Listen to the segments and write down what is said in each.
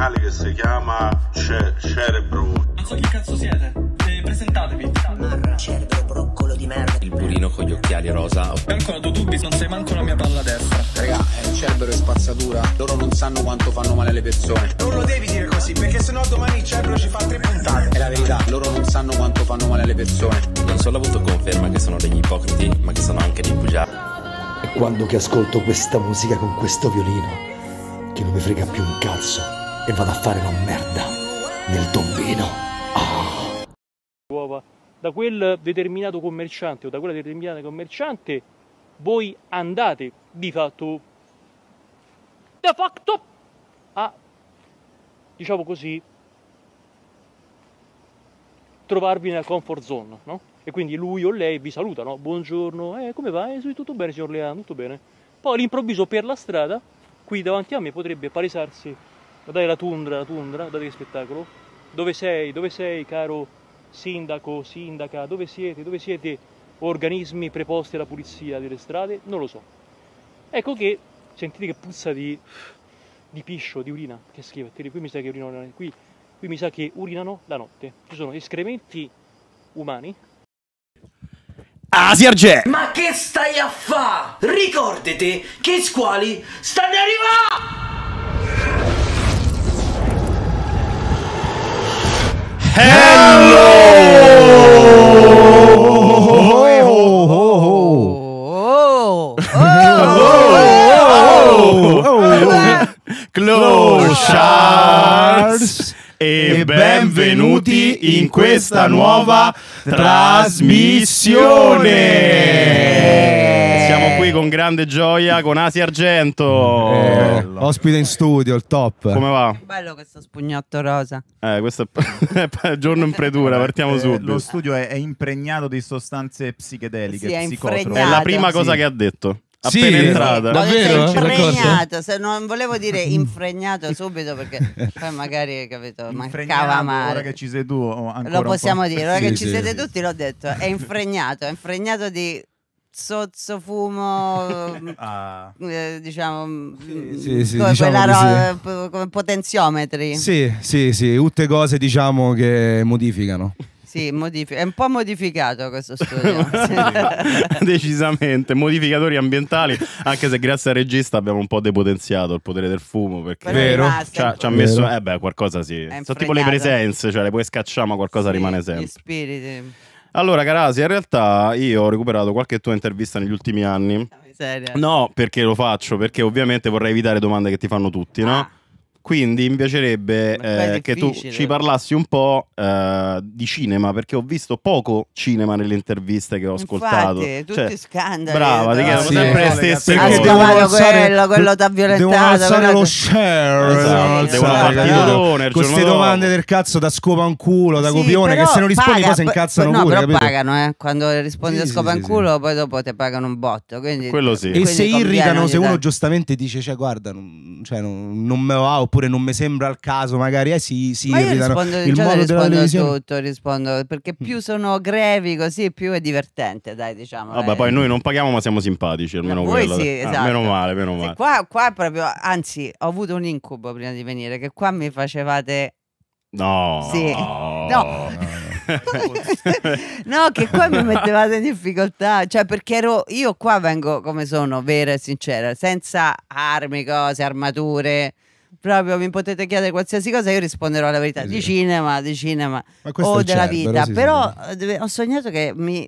canale che si chiama Ce- Cerebro. Non so chi cazzo siete. Eh, presentatevi. Marra, cerebro, broccolo di merda. Il burino con gli occhiali rosa. E ancora tu dubbi, non sei manco la mia palla destra. Raga, il cerbero è spazzatura. Loro non sanno quanto fanno male le persone. Non lo devi dire così, perché sennò domani il cerbero ci fa tre puntate. È la verità, loro non sanno quanto fanno male le persone. Non solo ho avuto conferma che sono degli ipocriti, ma che sono anche dei bugiardi. È quando che ascolto questa musica con questo violino che non mi frega più un cazzo e vado a fare la merda nel tombino. Ah. da quel determinato commerciante o da quella determinata commerciante voi andate di fatto de facto a diciamo così trovarvi nella comfort zone, no? E quindi lui o lei vi salutano, buongiorno, eh, come va? Eh, tutto bene signor Leano, tutto bene. Poi all'improvviso per la strada, qui davanti a me potrebbe palesarsi Guardate la tundra, la tundra, guardate che spettacolo. Dove sei? Dove sei, caro sindaco, sindaca? Dove siete? Dove siete organismi preposti alla pulizia delle strade? Non lo so. Ecco che sentite che puzza di, di piscio, di urina. Che schifo, qui mi sa che urinano, qui, qui mi sa che urinano la notte. Ci sono escrementi umani. Asiarge! Ma che stai a fa? Ricordate che squali stanno arrivando! Hello! Closhards e benvenuti in questa nuova trasmissione. Siamo eh. qui con grande gioia con Asi Argento. Eh, ospite in studio, il top. Come va? Bello questo spugnotto rosa. Eh, questo è giorno in predura, eh, partiamo eh, subito. Lo studio è, impregnato di sostanze psichedeliche, sì, psicotrope. È, è la prima cosa sì. che ha detto appena sì, entrata. Davvero? impregnato. se non volevo dire infregnato subito perché poi magari hai capito, mancava male. Ora che ci sei tu, lo possiamo dire, ora sì, che sì, ci siete tutti l'ho detto, è infregnato, è infregnato di sozzo fumo mm, ah. Eh, diciamo mm, sì, mm, sì, come, diciamo ro- eh, come potenziometri sì sì sì tutte cose diciamo che modificano sì, modific- è un po' modificato questo studio. Decisamente, modificatori ambientali, anche se grazie al regista abbiamo un po' depotenziato il potere del fumo, perché Vero. ci ha, messo, eh beh, qualcosa sì. Sono tipo le presenze, cioè le poi scacciamo, qualcosa sì, rimane sempre. Gli spiriti. Allora, Carasi, in realtà io ho recuperato qualche tua intervista negli ultimi anni. No, perché lo faccio? Perché ovviamente vorrei evitare domande che ti fanno tutti, no? Ah. Quindi mi piacerebbe eh, che tu ci parlassi un po' eh, di cinema, perché ho visto poco cinema nelle interviste che ho ascoltato. Infatti, tutti cioè, scandali. Brava, ti chiedono sì. sempre le stesse cose. Ah, devono alzare, quello, quello t'ha violentato. Devono alzare lo share. Esatto, esatto. Devono alzare l'onere. Queste domande del cazzo da scopa un culo, da sì, copione, che se non rispondi paga, cosa incazzano no, pure. No, però capito? pagano, eh. Quando rispondi sì, a scopa un culo, poi dopo ti pagano un botto. Quindi, quello sì. E se irritano se uno giustamente dice, cioè guarda, non cioè, me lo auto oppure non mi sembra il caso, magari eh sì, sì, Ma io rispondo, il cioè, modo rispondo televisione... tutto, rispondo perché più mm. sono grevi così più è divertente, dai, diciamo. Vabbè, eh. poi noi non paghiamo ma siamo simpatici, almeno ma quello. Sì, ah, esatto. ah, meno male, meno male. Sì, qua, qua proprio, anzi, ho avuto un incubo prima di venire che qua mi facevate No. Sì. No. no. no, che qua mi mettevate in difficoltà, cioè perché ero io qua vengo come sono, vera e sincera, senza armi, cose, armature proprio mi potete chiedere qualsiasi cosa, io risponderò alla verità di cinema, di cinema o della cervello, vita. Sì, però sì. Eh, ho sognato che mi...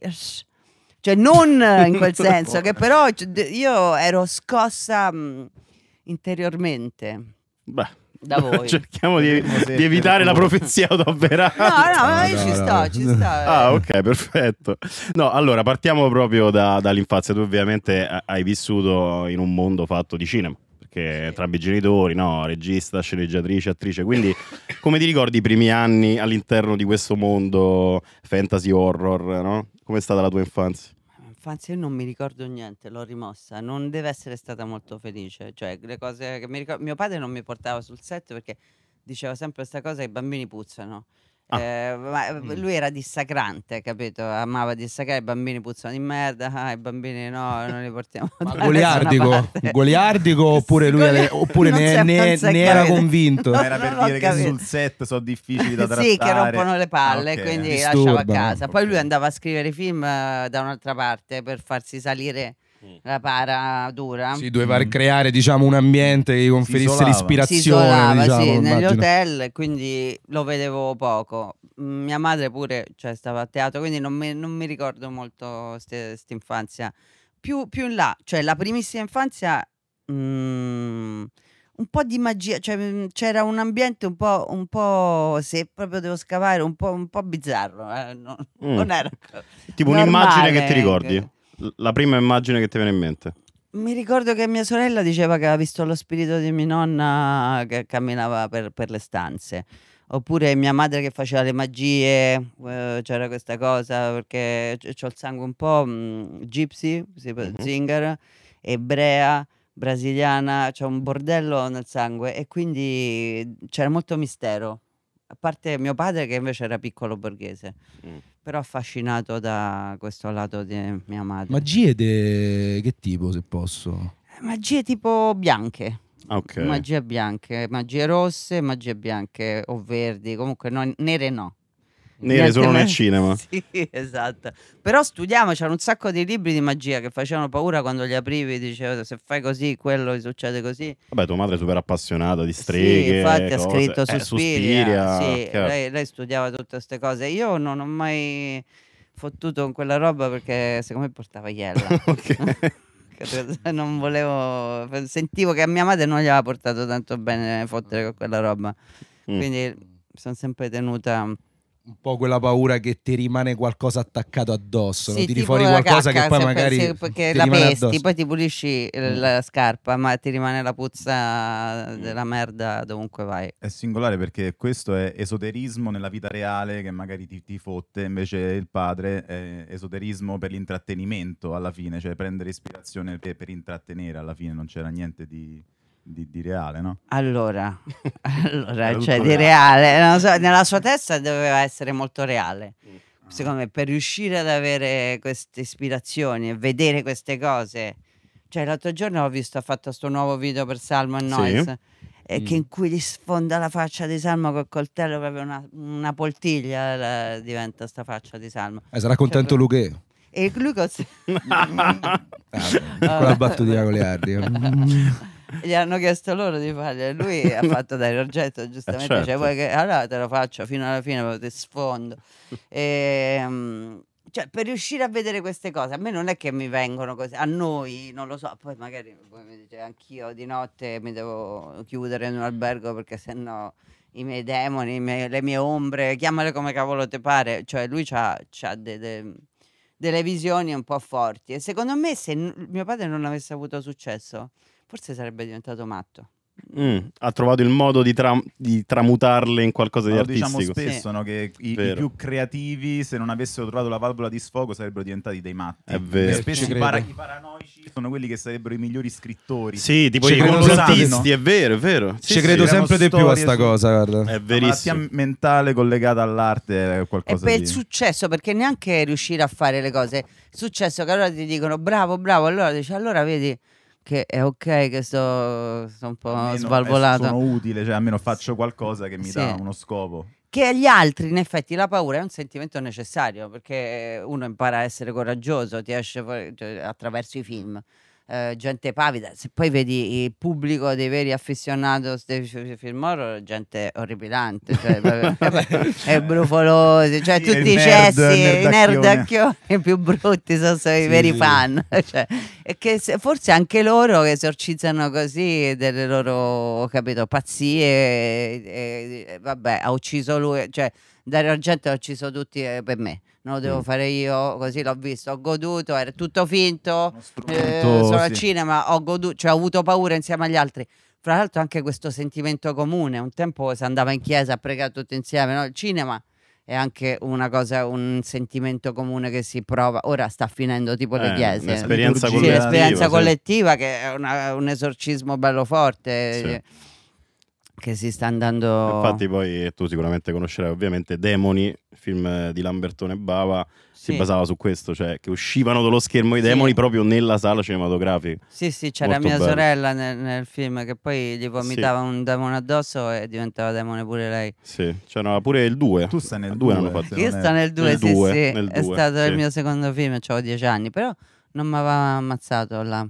Cioè, non in quel senso, che però cioè, io ero scossa mm, interiormente. Beh. Da voi. Cerchiamo di, di evitare la profezia autoavverata. No, no, ma io no, ci sto, no. ci sto. Eh. Ah, ok, perfetto. No, allora partiamo proprio da, dall'infanzia. Tu ovviamente hai vissuto in un mondo fatto di cinema perché sì. entrambi i genitori, no? Regista, sceneggiatrice, attrice. Quindi, come ti ricordi i primi anni all'interno di questo mondo fantasy horror, no? è stata la tua infanzia? Infanzia, io non mi ricordo niente, l'ho rimossa. Non deve essere stata molto felice. Cioè, le cose che mi ricordo. Mio padre non mi portava sul set perché diceva sempre questa cosa: i bambini puzzano. Ah. Eh, ma ehm, mm. lui era dissacrante, capito? Amava dissacrare i bambini puzzano di merda, ah, i bambini no, non li portiamo ma goliardico, goliardico oppure lui Goli... oppure ne, ne, ne, era convinto. era per dire che sul set sono difficili da trattare. sì, che rompono le palle, ah, okay. quindi Disturba, lasciava a casa. Poi lui andava a scrivere i film eh, da un'altra parte per farsi salire Mm. la para dura. Si doveva mm. creare diciamo, un ambiente che gli conferisse l'ispirazione. Si isolava, diciamo, sì, negli hotel, quindi lo vedevo poco. Mm, mia madre pure cioè, stava a teatro, quindi non mi, non mi ricordo molto quest'infanzia. Più, più, in là, cioè la primissima infanzia... Mm, un po' di magia, cioè, mm, c'era un ambiente un po', un po', se proprio devo scavare, un po', un po bizzarro. Eh? Non, mm. non, era. Tipo normale. un'immagine che ti ricordi. Ecco la prima immagine che ti viene in mente? Mi ricordo che mia sorella diceva che aveva visto lo spirito di mia nonna che camminava per, per le stanze. Oppure mia madre che faceva le magie, eh, c'era questa cosa perché ho il sangue un po' mh, mm, gypsy, mm-hmm. zingara, ebrea, brasiliana, c'è un bordello nel sangue e quindi c'era molto mistero a parte mio padre che invece era piccolo borghese, mm. però affascinato da questo lato di mia madre. Magie de... che tipo, se posso? Magie tipo bianche. Okay. Magie bianche, magie rosse, magie bianche o verdi, comunque no, nere no nere solo nel cinema. Sì, esatto. Però studiamo, c'erano un sacco di libri di magia che facevano paura quando li aprivi, dicevo se fai così, quello succede così. Vabbè, tua madre è super appassionata di streghe. Sì, infatti cose. ha scritto eh, Suspiria. Suspiria. Sì, lei, lei, studiava tutte queste cose. Io non ho mai fottuto con quella roba perché secondo me portava iella. ok. non volevo sentivo che a mia madre non gli aveva portato tanto bene fottere con quella roba mm. quindi sono sempre tenuta un po' quella paura che ti rimane qualcosa attaccato addosso, sì, non tiri fuori qualcosa cacca, che poi magari sì, perché la pesti, addosso. poi ti pulisci mm. la scarpa, ma ti rimane la puzza della merda dovunque vai. È singolare perché questo è esoterismo nella vita reale che magari ti, ti fotte, invece il padre è esoterismo per l'intrattenimento alla fine, cioè prendere ispirazione per, per intrattenere alla fine, non c'era niente di di, di reale, no? Allora, allora cioè di reale, reale. So, nella sua testa doveva essere molto reale. Mm. Secondo me, per riuscire ad avere queste ispirazioni e vedere queste cose, cioè l'altro giorno ho visto, ha fatto questo nuovo video per Salman Noise. Sì. E mm. che in cui gli sfonda la faccia di Salmo col coltello, proprio una, una poltiglia la, diventa sta faccia di Salmo. Eh, sarà contento cioè, Lughe. E lui così. ah, beh, con la battuta di Goliardi. gli hanno chiesto loro di farle e lui ha fatto dai progetto giustamente eh cioè, certo. cioè, vuoi che, allora te lo faccio fino alla fine proprio ti sfondo e, um, cioè, per riuscire a vedere queste cose, a me non è che mi vengono così, a noi non lo so, poi magari come dice, anch'io di notte mi devo chiudere in un albergo perché sennò i miei demoni, i miei, le mie ombre, chiamale come cavolo te pare, cioè lui ha de, de, delle visioni un po' forti e secondo me se mio padre non avesse avuto successo forse sarebbe diventato matto. Mm, ha trovato il modo di, tra di tramutarle in qualcosa di allora, diciamo artistico. Diciamo spesso sì. no, che i, i, più creativi, se non avessero trovato la valvola di sfogo, sarebbero diventati dei matti. È vero. spesso i, para i, paranoici sono quelli che sarebbero i migliori scrittori. Sì, tipo i complottisti, è vero, è vero. Sì, Ci sì, credo diciamo sempre di più a sta cosa, guarda. È verissimo. La malattia mentale collegata all'arte è qualcosa E per di... il successo, perché neanche riuscire a fare le cose. Successo che allora ti dicono bravo, bravo, allora dici allora vedi che è ok che sto, sto un po' almeno, eh, Sono utile, cioè almeno faccio qualcosa che mi sì. dà uno scopo. Che agli altri, in effetti, la paura è un sentimento necessario perché uno impara a essere coraggioso, ti esce cioè, attraverso i film. Eh, gente pavida. Se poi vedi il pubblico dei veri affezionados dei film horror, gente orripilante, cioè, è brufolosi, cioè tutti i cessi, i nerdacchioni più brutti sono, sono i veri sì. fan. Cioè, e che se, forse anche loro che esorcizzano così delle loro, capito, pazzie, e, e, vabbè, ha ucciso lui, cioè Dario Argento ha ucciso tutti eh, per me non lo devo mm. fare io, così l'ho visto, ho goduto, era tutto finto, eh, sono sì. al cinema, ho goduto, cioè ho avuto paura insieme agli altri. Fra l'altro anche questo sentimento comune, un tempo si andava in chiesa a pregare tutti insieme, no? il cinema è anche una cosa, un sentimento comune che si prova. Ora sta finendo tipo eh, le chiese. L'esperienza collettiva, sì, collettiva che è una, un esorcismo bello forte. Sì. Eh, che si sta andando... Infatti poi tu sicuramente conoscerai ovviamente Demoni, il film di Lambertone Bava, sì. si basava su questo, cioè che uscivano dallo schermo i demoni proprio nella sala cinematografica. Sì, sì, c'era Molto mia bello. sorella nel, nel, film che poi gli vomitava sì. un demone addosso e diventava demone pure lei. Sì, c'era pure il 2. Tu stai nel 2, hanno fatto. Io eh. sto nel 2, sì, due, sì. Nel è due, stato il mio secondo film, avevo 10 anni, però non mi aveva ammazzato là.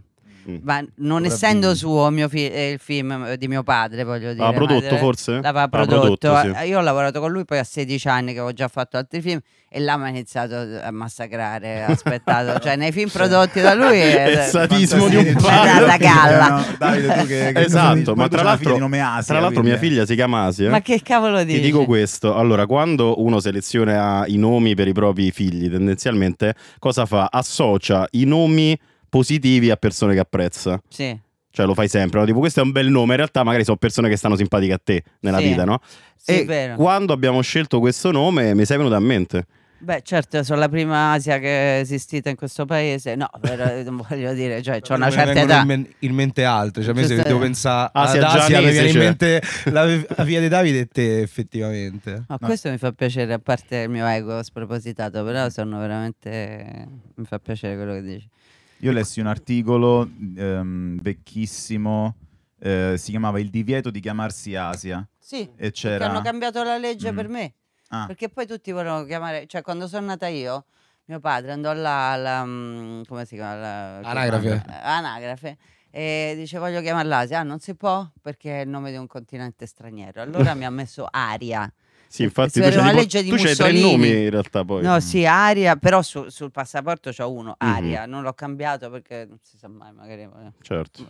Ma mm. non essendo suo mio fi- il film di mio padre, voglio dire. L'ha prodotto forse? L'aveva prodotto. prodotto sì. Eh, io ho lavorato con lui poi a 16 anni che avevo già fatto altri film e là mi ha iniziato a massacrare, aspettato. cioè nei film prodotti da lui... È il sadismo di un padre. la galla. Davide, tu che, che esatto, ma tra l'altro, Asia, tra l'altro mia figlia si chiama Asia. Ma che cavolo dici? Ti dico questo, allora quando uno seleziona i nomi per i propri figli tendenzialmente cosa fa? Associa i nomi positivi a persone che apprezza. Sì. Cioè lo fai sempre, no? tipo questo è un bel nome, in realtà magari sono persone che stanno simpatiche a te nella sì. vita, no? Sì, e vero. quando abbiamo scelto questo nome mi sei venuto a mente. Beh, certo, sono la prima Asia che è esistita in questo paese. No, però voglio dire, cioè, ho una certa età. In, men- in mente altre, cioè, a me se devo pensare Asia, ad Asia, mi viene in cioè. mente la, via di Davide e te, effettivamente. No, no. questo mi fa piacere, a parte il mio ego spropositato, però sono veramente... mi fa piacere quello che dici. Io ecco. lessi un articolo ehm, vecchissimo, eh, si chiamava Il divieto di chiamarsi Asia. Sì, e c'era... hanno cambiato la legge mm. per me. Ah. Perché poi tutti volevano chiamare, cioè quando sono nata io, mio padre andò alla, alla mm, come si chiama? Alla, anagrafe. anagrafe e dice voglio chiamarla Asia, ah, non si può perché è il nome di un continente straniero. Allora mi ha messo Aria. Sì, infatti tu c'hai, tipo, tu c'hai tre nomi in realtà poi. No, mm. sì, Aria, però su, sul passaporto c'ho uno, mhm. Aria, mm-hmm. non l'ho cambiato perché non si sa mai magari. Certo.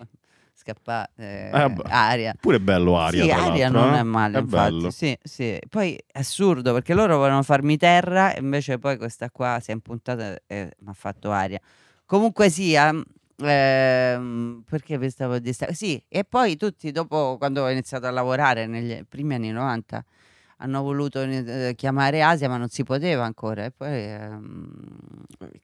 Scappa, eh, eh, Aria. Pure bello Aria. Sì, Aria non eh? è male, è infatti. Bello. Sì, sì. Poi assurdo perché loro volevano farmi terra, e invece poi questa qua si è impuntata e mi ha fatto Aria. Comunque sia, eh, perché pensavo di stare? Sì, e poi tutti dopo, quando ho iniziato a lavorare negli primi anni 90, hanno voluto eh, chiamare Asia, ma non si poteva ancora. E poi ehm,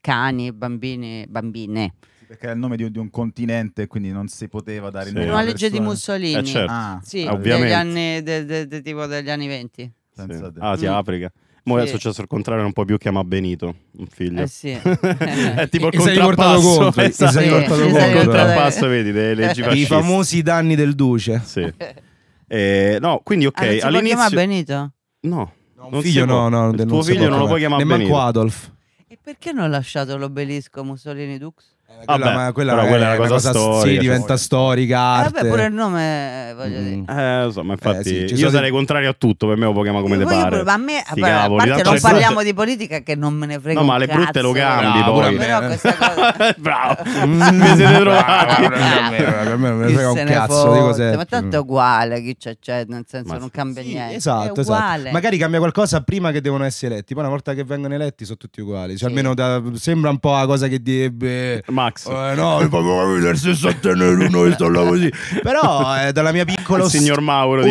cani, bambini, bambine. perché era il nome di, di, un continente, quindi non si poteva dare sì. il nome. Una legge persone. di Mussolini, eh, certo. ah, sì, ovviamente. Anni, de, de, de, tipo degli anni venti. Sì. Asia, mm. Africa. Mo sì. è successo il contrario, non può più chiamare Benito un figlio. Eh sì. è tipo il contrappasso. Contro, esatto. Sì, il contrappasso, vedi, delle leggi I famosi danni del duce. Sì. Eh, no, quindi ok, ah, si all'inizio... Ma Benito? No. no non figlio no, no, il tuo non figlio non lo puoi chiamare Nemmeno Benito. Nemmeno Adolf. E perché non ha lasciato l'obelisco Mussolini Dux? Eh, ah, quella, ma quella, però è, quella è una cosa, cosa storica. Sì, cioè. diventa storica. Eh, arte. vabbè, pure il nome, eh, voglio mm. dire. Eh, insomma, infatti, eh, sì, io sarei di... contrario a tutto. Per me lo può come te pare. ma a me, Sti vabbè, cavoli, a parte non cioè, parliamo cioè. di politica, che non me ne frega. No, ma le brutte lo cambi. Bravo, poi. Però questa cosa... Bravo, mi siete trovati. Per me non me ne frega un cazzo di cos'è. Ma tanto è uguale. Chi c'è, c'è, nel senso, non cambia niente. Esatto, esatto. Magari cambia qualcosa prima che devono essere eletti. Poi una volta che vengono eletti, sono tutti uguali. almeno sembra un po' la cosa che direbbe. Max. Eh, no, mi faceva vedere 61 e sto là così. Però eh, dalla mia piccola os-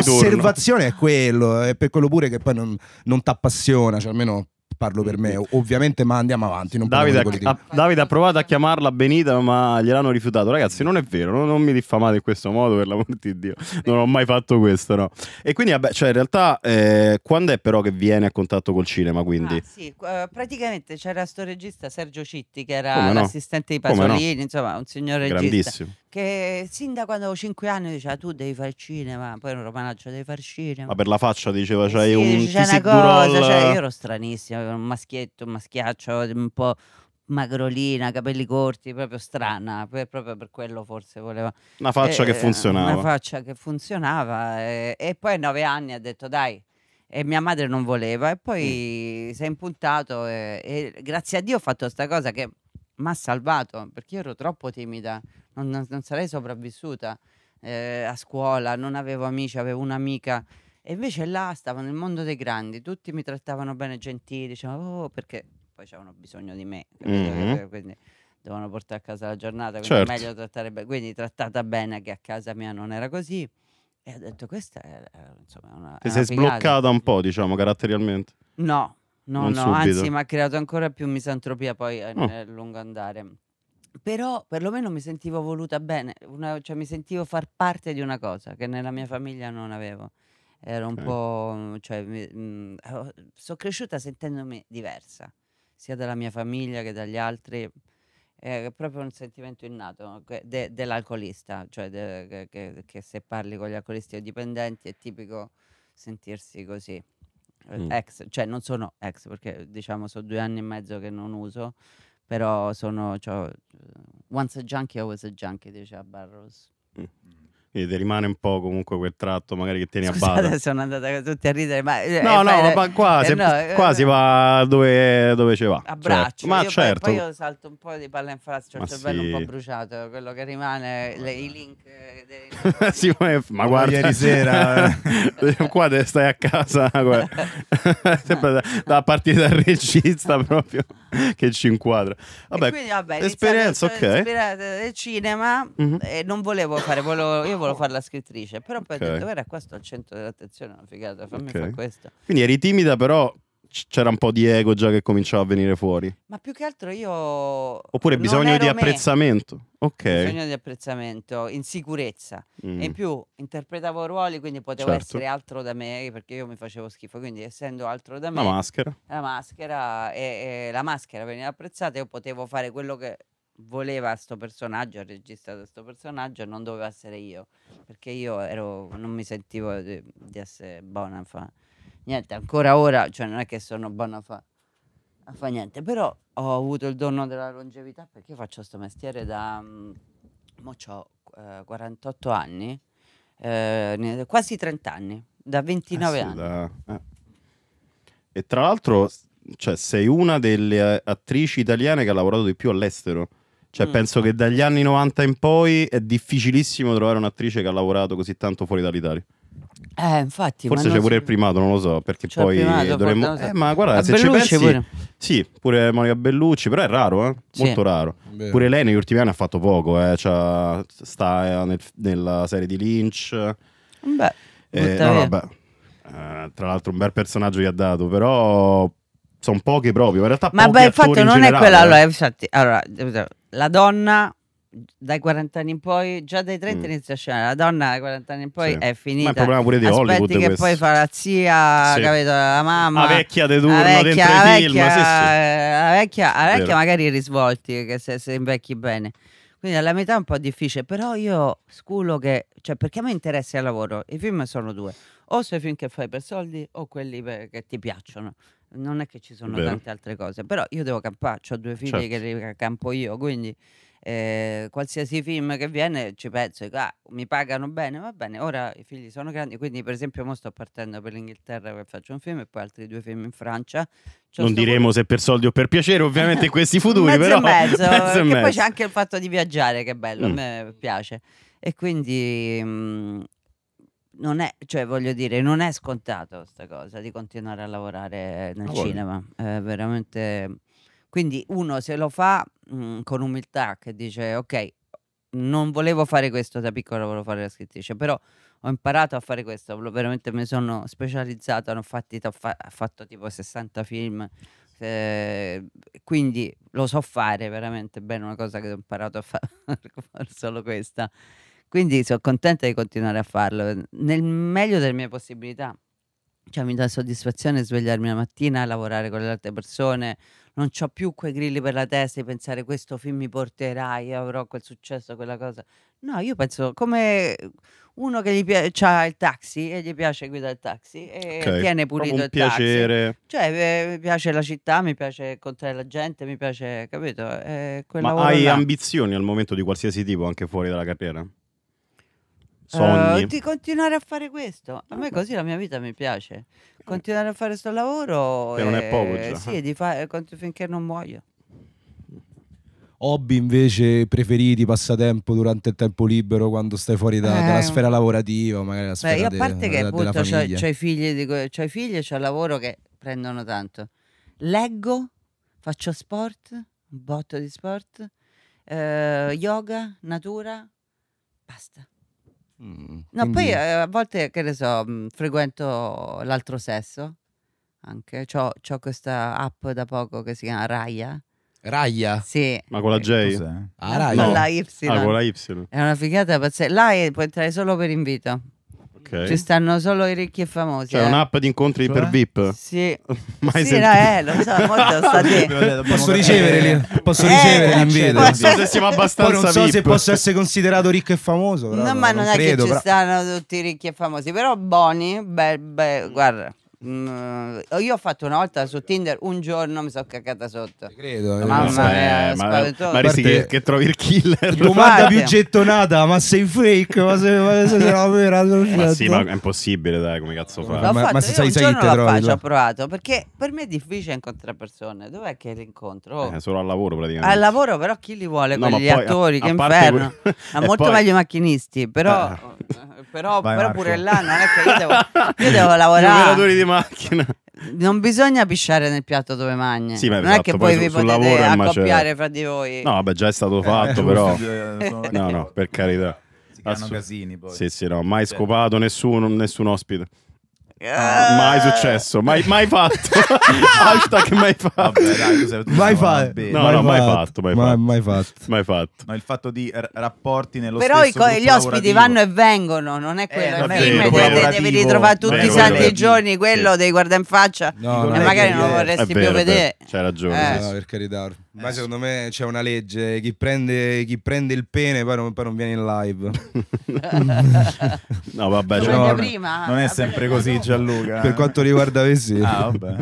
osservazione è quello, è per quello pure che poi non, non ti appassiona, cioè almeno parlo per mm, me, mm. ovviamente, ma andiamo avanti. Davide ha, ha, Davide, ha, provato a chiamarla Benita, ma gliel'hanno rifiutato. Ragazzi, non è vero, non, non mi diffamate in questo modo, per l'amor di Dio. Non ho mai fatto questo, no. E quindi, vabbè, cioè, in realtà, eh, quando è però che viene a contatto col cinema? Quindi? Ah, sì, eh, praticamente c'era sto regista Sergio Citti, che era no? l'assistente di Pasolini, no? insomma, un signor regista. Grandissimo che sin da quando avevo 5 anni diceva tu devi fare il cinema, poi ero romanaccio devi fare il cinema. Ma per la faccia diceva eh c'hai sì, un c'è una cosa, cioè, io ero stranissimo, avevo un maschietto, un maschiaccio un po' magrolina, capelli corti, proprio strana, proprio per quello forse voleva. Una faccia eh, che funzionava. Una faccia che funzionava eh, e poi a 9 anni ha detto dai e mia madre non voleva e poi mm. si è impuntato e, e grazie a Dio ho fatto questa cosa che mi ha salvato perché io ero troppo timida non, non- non sarei sopravvissuta eh, a scuola, non avevo amici, avevo un'amica. E invece là stavo nel mondo dei grandi, tutti mi trattavano bene, gentili, dicevano, "Oh", oh perché poi avevano bisogno di me, capito? Mhm. quindi dovevano portare a casa la giornata, quindi Certo. meglio trattare bene. Quindi trattata bene che a casa mia non era così. E ho detto, questa è, è- insomma, una, Ti una sei figata. sbloccata un po', diciamo, caratterialmente. No, no, Non no, subito. anzi mi ha creato ancora più misantropia poi eh, Oh. nel lungo andare però perlomeno mi sentivo voluta bene, una- cioè mi sentivo far parte di una cosa che nella mia famiglia non avevo. Era un Okay. po', mm, cioè, mm, sono cresciuta sentendomi diversa, sia dalla mia famiglia che dagli altri. È proprio un sentimento innato de dell'alcolista, cioè de che che che se parli con gli alcolisti o dipendenti è tipico sentirsi così. Ehm, ex, cioè non sono ex perché diciamo sono due anni e mezzo che non uso, però sono cioè, once a junkie always a junkie diceva Barrows mm. Quindi ti rimane un po' comunque quel tratto magari che tieni Scusate, a bada. sono andata tutti a ridere, ma... Eh, no, eh, no, fai, ma quasi eh, no, qua eh, eh va dove, dove ci va. A braccio. Cioè, certo. ma io certo. Poi, poi, io salto un po' di palla in frascio, ho il cervello sì. un po' bruciato, quello che rimane, le, i link... Dei... sì, ma, ma guarda... Ieri sera, qua stai a casa, sempre da, da partire dal regista proprio. che ci inquadra. Vabbè, e quindi, vabbè esperienza, cioè, ok. Del cinema mm-hmm. e non volevo fare, volevo, io volevo fare la scrittrice, però poi okay. ho detto, guarda, qua sto al centro dell'attenzione, una figata, fammi okay. fare questo. Quindi eri timida, però c'era un po' di ego già che cominciava a venire fuori. Ma più che altro io... Oppure bisogno di me. apprezzamento. Ok. Bisogno di apprezzamento, insicurezza. Mm. E in più interpretavo ruoli, quindi potevo certo. essere altro da me, perché io mi facevo schifo. Quindi essendo altro da me... La maschera. La maschera, e, e la maschera veniva apprezzata, io potevo fare quello che voleva sto personaggio, regista registrato sto personaggio non doveva essere io, perché io ero, non mi sentivo di, di essere buona niente, ancora ora, cioè non è che sono buona a fa, a fa niente, però ho avuto il dono della longevità perché io faccio questo mestiere da, mm, mo ho eh, 48 anni, eh, quasi 30 anni, da 29 eh sì, anni. Da... Eh. E tra l'altro, cioè, sei una delle eh, attrici italiane che ha lavorato di più all'estero. Cioè, mm. penso che dagli anni 90 in poi è difficilissimo trovare un'attrice che ha lavorato così tanto fuori dall'Italia. Eh, infatti, Forse c'è pure so. il primato, non lo so, perché c'è poi dovremmo... Eh, ma guarda, a se Bellucci ci pensi... Pure. Sì, pure Monica Bellucci, però è raro, eh? sì. molto raro. Beh. Pure lei negli ultimi anni ha fatto poco, eh? cioè, sta eh, nel, nella serie di Lynch. Beh, eh, no, no, beh. Eh, tra l'altro un bel personaggio gli ha dato, però sono pochi proprio. In realtà, ma beh, il fatto non generale. è quella. Eh. Allora, infatti, allora, la donna dai 40 anni in poi, già dai 30 mm. inizia a scena. La donna dai 40 anni in poi sì. è finita. Ma è un problema pure di Aspetti Hollywood. che questo. poi fa la zia, sì. capito? La mamma. La vecchia di turno eh, la vecchia, la vecchia, film, la vecchia, la vecchia, magari i risvolti, che se, se invecchi bene. Quindi alla metà è un po' difficile, però io sculo che, cioè perché a me interessa il lavoro, i film sono due, o sei film che fai per soldi o quelli per, che ti piacciono. Non è che ci sono Beh. tante altre cose, però io devo campare, ho due figli certo. che campo io, quindi ehm, qualsiasi film che viene ci penso, dico, "Ah, mi pagano bene, va bene". Ora i figli sono grandi, quindi per esempio mo sto partendo per l'Inghilterra che faccio un film e poi altri due film in Francia. C'ho Non sto diremo se per soldi o per piacere, ovviamente questi futuri, mezzo però... e mezzo, mezzo e perché poi c'è anche il fatto di viaggiare che è bello, Mm. a me piace. E quindi mm, non è, cioè voglio dire, non è scontato sta cosa di continuare a lavorare nel Ah, cinema, è veramente quindi uno se lo fa Mhmm, con umiltà che dice ok, non volevo fare questo da piccola, volevo fare la scrittrice, però ho imparato a fare questo, veramente mi sono specializzato ho, fatti, ho fatto tipo 60 film, eh, quindi lo so fare veramente bene, una cosa che ho imparato a fare, solo questa. Quindi sono contenta di continuare a farlo, nel meglio delle mie possibilità. Cioè mi dà soddisfazione svegliarmi la mattina, lavorare con le altre persone, non ho più quei grilli per la testa di pensare questo film mi porterà, io avrò quel successo, quella cosa. No, io penso come uno che gli piace, ha il taxi e gli piace guidare il taxi e okay. tiene pulito il piacere. taxi. Cioè, eh, mi piace la città, mi piace incontrare la gente, mi piace, capito? Eh, Ma hai là. ambizioni al momento di qualsiasi tipo anche fuori dalla carriera? Eh, sogni? Uh, di continuare a fare questo. A me così la mia vita mi piace. Eh. Continuare a fare questo lavoro. Che e... non è poco già. Sì, di fa- eh, finché non muoio. Hobby invece preferiti, passatempo durante il tempo libero quando stai fuori da, eh. dalla sfera lavorativa, magari la sfera Beh, io a parte de, che de, appunto c'ho, i figli, c'ho i figli e c'ho il lavoro che prendono tanto. Leggo, faccio sport, un botto di sport, eh, yoga, natura, basta. Mm, no, quindi... poi eh, a volte, che ne so, mm, frequento l'altro sesso, anche. C'ho, c'ho questa app da poco che si chiama Raya. Raya? Sì. Ma con la J? Eh? Ah, Raya. No. Con la Y. Ah, con la Y. È una figata pazzesca. Là eh, puoi entrare solo per invito. Okay. Ci stanno solo i ricchi e famosi. C'è cioè, eh. un'app di incontri cioè? per VIP? Sì. Mai sì, no, eh, lo so, molto state... Posso ricevere Posso eh, eh l'invito? Non so se siamo abbastanza Poi non so VIP. se posso essere considerato ricco e famoso. Però, no, ma non, non è credo, che ci però... stanno tutti ricchi e famosi. Però Boni, beh, beh, guarda, Mm, io ho fatto una volta su Tinder un giorno mi sono cacata sotto. credo, eh. Mamma mia, eh, ma, ma rischi che, che trovi il killer. Domanda più gettonata, ma sei fake? Ma se, ma se sei vera, ma sì, ma certo. è impossibile, dai, come cazzo fa? Ma, ma, se sai, sai chi te trovi? ho provato perché per me è difficile incontrare persone. Dov'è che l'incontro? incontro? Oh. Eh, solo al lavoro, praticamente. Al lavoro, però, chi li vuole? No, Quelli, gli attori, a, a che inferno. Que... molto poi... meglio i macchinisti, però. Ah. però, Vai, però pure là non è che io devo, io devo lavorare. Gli operatori di macchina. Non bisogna pisciare nel piatto dove mangi. Sì, non esatto, è che poi, poi vi potete accoppiare fra di voi. No, vabbè, già è stato eh, fatto, però. Eh, no, no, per carità. Si Assu- casini poi. Sì, sì, no, mai scopato nessuno, nessun ospite. Ah, eh. Mai successo, mai, mai fatto. Hashtag mai fatto. Vabbè, dai, Mai, fa- no, mai, no, mai fatto. Mai, fatto. Mai, fatto. Mai fatto. No, il fatto di r- rapporti nello Però stesso Però gli ospiti lavorativo. vanno e vengono, non è eh, quello. Eh, non il film devi ritrovare tutti i santi vero, giorni, quello sì. devi guardare in faccia no, e magari non lo vorresti più vedere. C'hai ragione. Eh. per carità. Ma eh, secondo me c'è una legge, chi prende, chi prende il pene poi non, poi non, viene in live. no vabbè, cioè, no, prima, non è sempre così Gianluca. Per eh. quanto riguarda me sì. Ah, vabbè.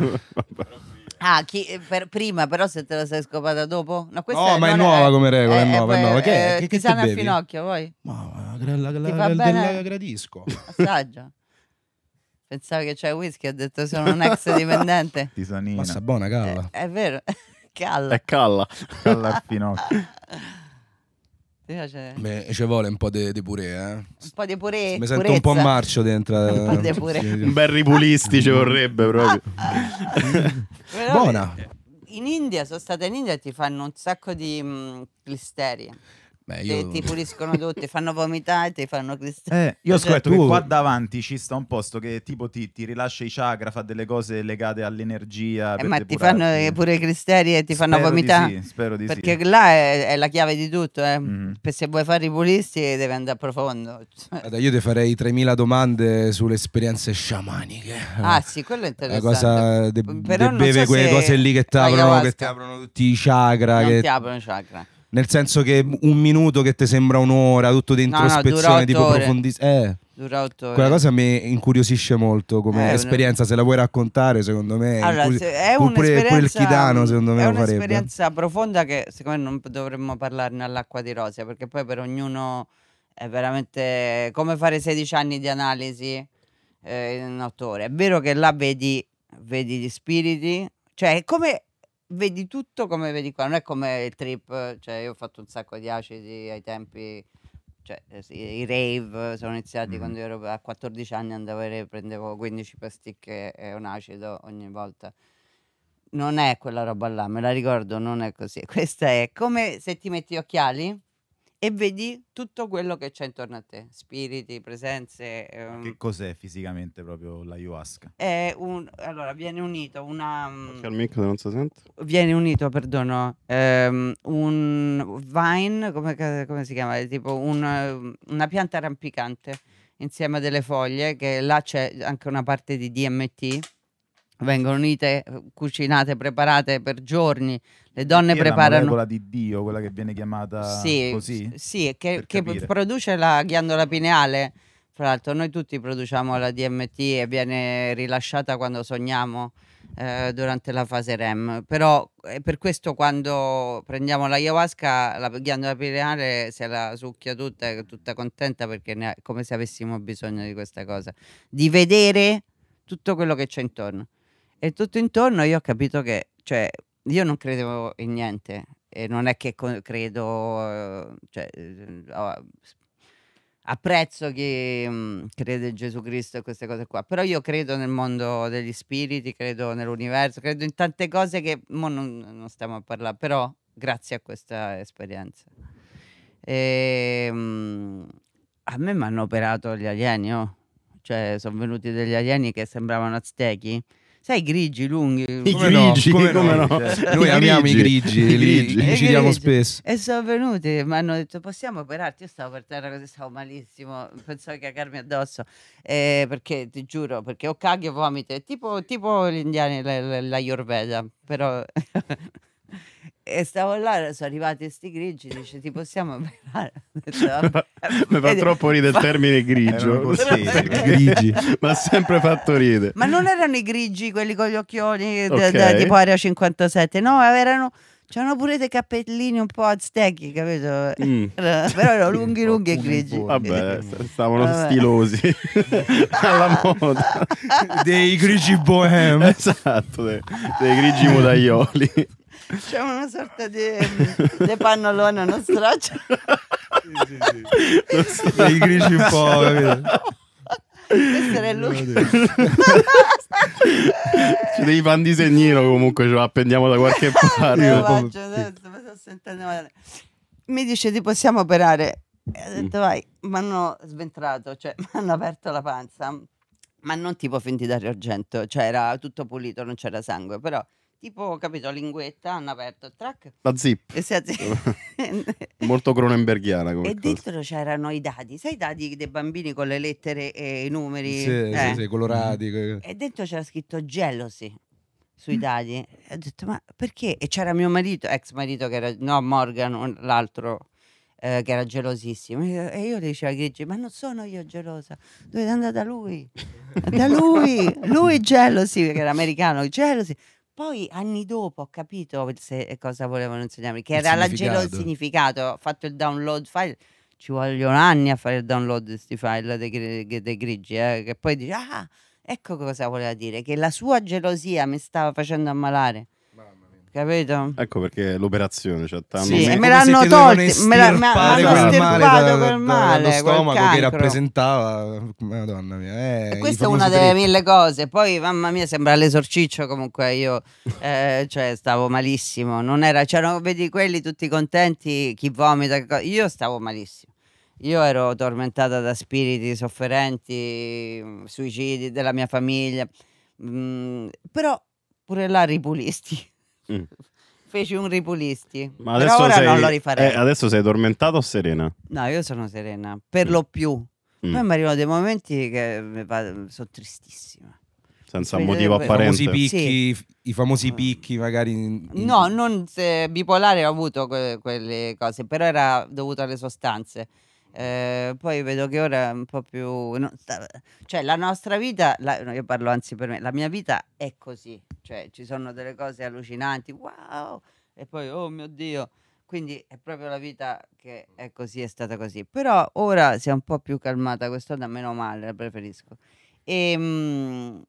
Ah, chi, eh, per, prima però se te la sei scopata dopo? No, no ma è nuova è, come regola, è, è nuova, è nuova. Che, eh, che, che ti al finocchio poi? Ma la, la, la, la, la gradisco. Assaggia. Pensavo che c'è whisky, ho detto sono un ex dipendente. Tisanina. Passa buona calla. Eh, è vero. Calla. È calla. Calla finocchio. Beh, ci vuole un po' di purè, eh. Un po' di purè. Mi sento purezza. un po' marcio dentro. Un, eh. un bel ripulisti ci vorrebbe proprio. Buona. In India, sono stata in India e ti fanno un sacco di mh, mm, clisterie. Beh, io... ti puliscono tutti, fanno vomitare, ti fanno cristalli. Eh, io ho scoperto tu... che qua davanti ci sta un posto che tipo ti, ti rilascia i chakra, fa delle cose legate all'energia. Eh, ma depurarti. ti fanno eh, pure i cristalli e ti spero fanno vomitare. Di sì, spero di perché sì. là è, è, la chiave di tutto. Eh. Mm. Se vuoi fare i pulisti eh, devi andare a profondo. Guarda, io ti farei 3000 domande sulle esperienze sciamaniche. Ah sì, quello è interessante. La cosa de, Però de beve so quelle cose lì che ti aprono, aprono tutti i chakra. Non che... ti aprono i chakra. Nel senso che un minuto che ti sembra un'ora, tutto di introspezione, no, no, tipo profondissima. Eh. Dura otto ore. Quella cosa mi incuriosisce molto come eh, esperienza, se la vuoi raccontare, secondo me. Allora, incurs- è pure chidano, secondo me. È un'esperienza profonda che secondo me non dovremmo parlarne all'acqua di rosa, perché poi per ognuno è veramente come fare 16 anni di analisi eh, in otto ore. È vero che là vedi, vedi gli spiriti, cioè è come vedi tutto come vedi qua, non è come il trip, cioè io ho fatto un sacco di acidi ai tempi, cioè eh, i rave eh, sono iniziati mm. quando ero a 14 anni, andavo e prendevo 15 pasticche e un acido ogni volta. Non è quella roba là, me la ricordo, non è così. Questa è come se ti metti gli occhiali e vedi tutto quello che c'è intorno a te, spiriti, presenze. Ehm. Che cos'è fisicamente proprio l'ayahuasca? È un, allora, viene unito una... C'è il micro non si sente? Viene unito, perdono, ehm, un vine, come, come, si chiama? Tipo un, ehm, una pianta rampicante insieme a delle foglie, che là c'è anche una parte di DMT, vengono unite, cucinate, preparate per giorni le donne Perché preparano... La una di Dio, quella che viene chiamata sì, così? Sì, che, che produce la ghiandola pineale. Fra l'altro noi tutti produciamo la DMT e viene rilasciata quando sogniamo eh, durante la fase REM. Però è eh, per questo quando prendiamo la ayahuasca, la ghiandola pineale se la succhia tutta, è tutta contenta perché è come se avessimo bisogno di questa cosa. Di vedere tutto quello che c'è intorno. E tutto intorno io ho capito che cioè, io non credevo in niente e non è che co- credo, eh, cioè, ehm, eh, apprezzo chi mm, crede in Gesù Cristo e queste cose qua, però io credo nel mondo degli spiriti, credo nell'universo, credo in tante cose che mo non, non stiamo a parlare, però grazie a questa esperienza. E, ehm, a me mi hanno operato gli alieni, oh. cioè sono venuti degli alieni che sembravano aztechi Sai, grigi lunghi. I come grigi, no, come, come no. no. Cioè, Noi amiamo i grigi, I grigi. li, li giriamo spesso. E sono venuti, mi hanno detto possiamo operarti, io stavo per terra così, stavo malissimo, pensavo di cagarmi addosso, eh, perché ti giuro, perché ho caghi e vomite, tipo, tipo gli indiani, la, la, la Ayurveda, però... e stavo là, sono arrivati questi grigi, dice ti possiamo avvelare? Eh, mi fa troppo ridere il termine grigio, eh. grigi, ma ha sempre fatto ridere. Ma non erano i grigi quelli con gli occhioni eh, okay. da, tipo Area 57, no, erano... C'erano pure dei cappellini un po' aztechi, capito? Mm. Però erano lunghi, lunghi e grigi. Vabbè, stavano Vabbè. stilosi alla moda. dei grigi bohem. Esatto, dei, dei grigi modaioli. C'è una sorta di, mm, di pannolone non straccio. Sì, sì, sì. i grigi un po', capito? Questo era il look. ci devi fare un disegnino comunque, ce lo appendiamo da qualche parte. Lo mi dice ti possiamo operare. E ho detto mm. vai, mi hanno sventrato, cioè mi hanno aperto la panza, ma non tipo finti da argento, cioè era tutto pulito, non c'era sangue, però tipo, capito, linguetta, hanno aperto il track. La zip. E si azz- Molto cronenberghiana come E cosa. dentro c'erano i dadi, sai i dadi dei bambini con le lettere e i numeri? Sì, eh. sì, sì colorati. Mm. E dentro c'era scritto jealousy sui mm. dadi. E ho detto, ma perché? E c'era mio marito, ex marito, che era, no, Morgan, l'altro. Eh, che era gelosissimo e io le dicevo a Grigi ma non sono io gelosa dovete andare da lui da lui lui gelosi perché era americano gelosi poi anni dopo ho capito se, eh, cosa volevano insegnarmi, che il era la gelo il significato, ho fatto il download file, ci vogliono anni a fare il download di questi file dei, dei grigi, eh, che poi dici, ah, ecco cosa voleva dire, che la sua gelosia mi stava facendo ammalare capito? Ecco perché l'operazione cioè, sì, me, me l'hanno tolto, me l'hanno estirpato col male, Lo stomaco che rappresentava Madonna mia. Eh, e questa è una delle tritti. mille cose. Poi mamma mia, sembra l'esorciccio comunque io eh, cioè stavo malissimo, non era c'erano vedi quelli tutti contenti, chi vomita, io stavo malissimo. Io ero tormentata da spiriti sofferenti, suicidi della mia famiglia. Mm, però pure là ripulisti Mm. Feci un ripulisti. Ma adesso ora sei, non lo rifarei. Eh, adesso sei tormentata o serena? No, io sono serena, per mm. lo più. Mm. Poi mi arrivano dei momenti che vado, sono tristissima. Senza motivo apparente. I famosi picchi, sì. i famosi picchi magari. In... No, non se, bipolare ho avuto que quelle cose, però era dovuto alle sostanze. Ehm, poi vedo che ora è un po' più... no, sta- cioè la nostra vita, la- io parlo anzi per me, la mia vita è così, cioè ci sono delle cose allucinanti, wow, e poi oh mio Dio, quindi è proprio la vita che è così, è stata così. Però ora si è un po' più calmata quest'anno, meno male, la preferisco. E, ehm,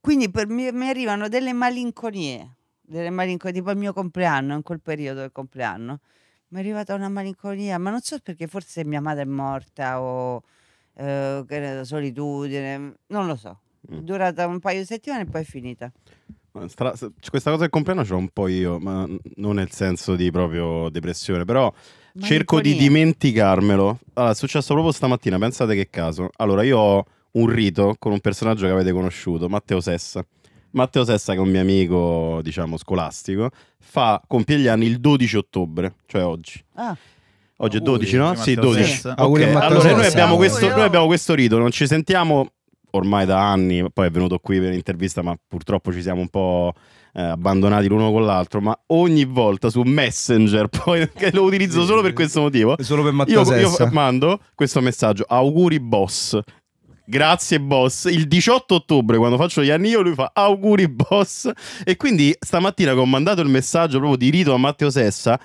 quindi per mi, mi arrivano delle malinconie, delle malinconie, tipo il mio compleanno, in quel periodo del compleanno mi è arrivata una malinconia, ma non so perché, forse mia madre è morta o eh, che ne so, solitudine, mm, non lo so. Mm. È durata un paio di settimane e poi è finita. stra- questa cosa del compleanno ce l'ho un po' io, ma non nel senso di proprio depressione, però ma cerco di dimenticarmelo. Allora, è successo proprio stamattina, pensate che caso. Allora, io ho un rito con un personaggio che avete conosciuto, Matteo Sessa. Matteo Sessa, che è un mio amico, diciamo, scolastico, fa, compie gli anni il 12 ottobre, cioè oggi. Ah. Oggi è 12, no? Sì, 12. Okay. Allora, noi abbiamo, questo, noi abbiamo questo rito, non ci sentiamo ormai da anni, poi è venuto qui per l'intervista, ma purtroppo ci siamo un po' eh, abbandonati l'uno con l'altro, ma ogni volta su Messenger, poi che lo utilizzo solo per questo motivo, solo per io, io mando questo messaggio, auguri boss, Grazie boss. Il 18 ottobre, quando faccio gli anni io, lui fa auguri boss. E quindi stamattina che ho mandato il messaggio proprio di rito a Matteo Sessa.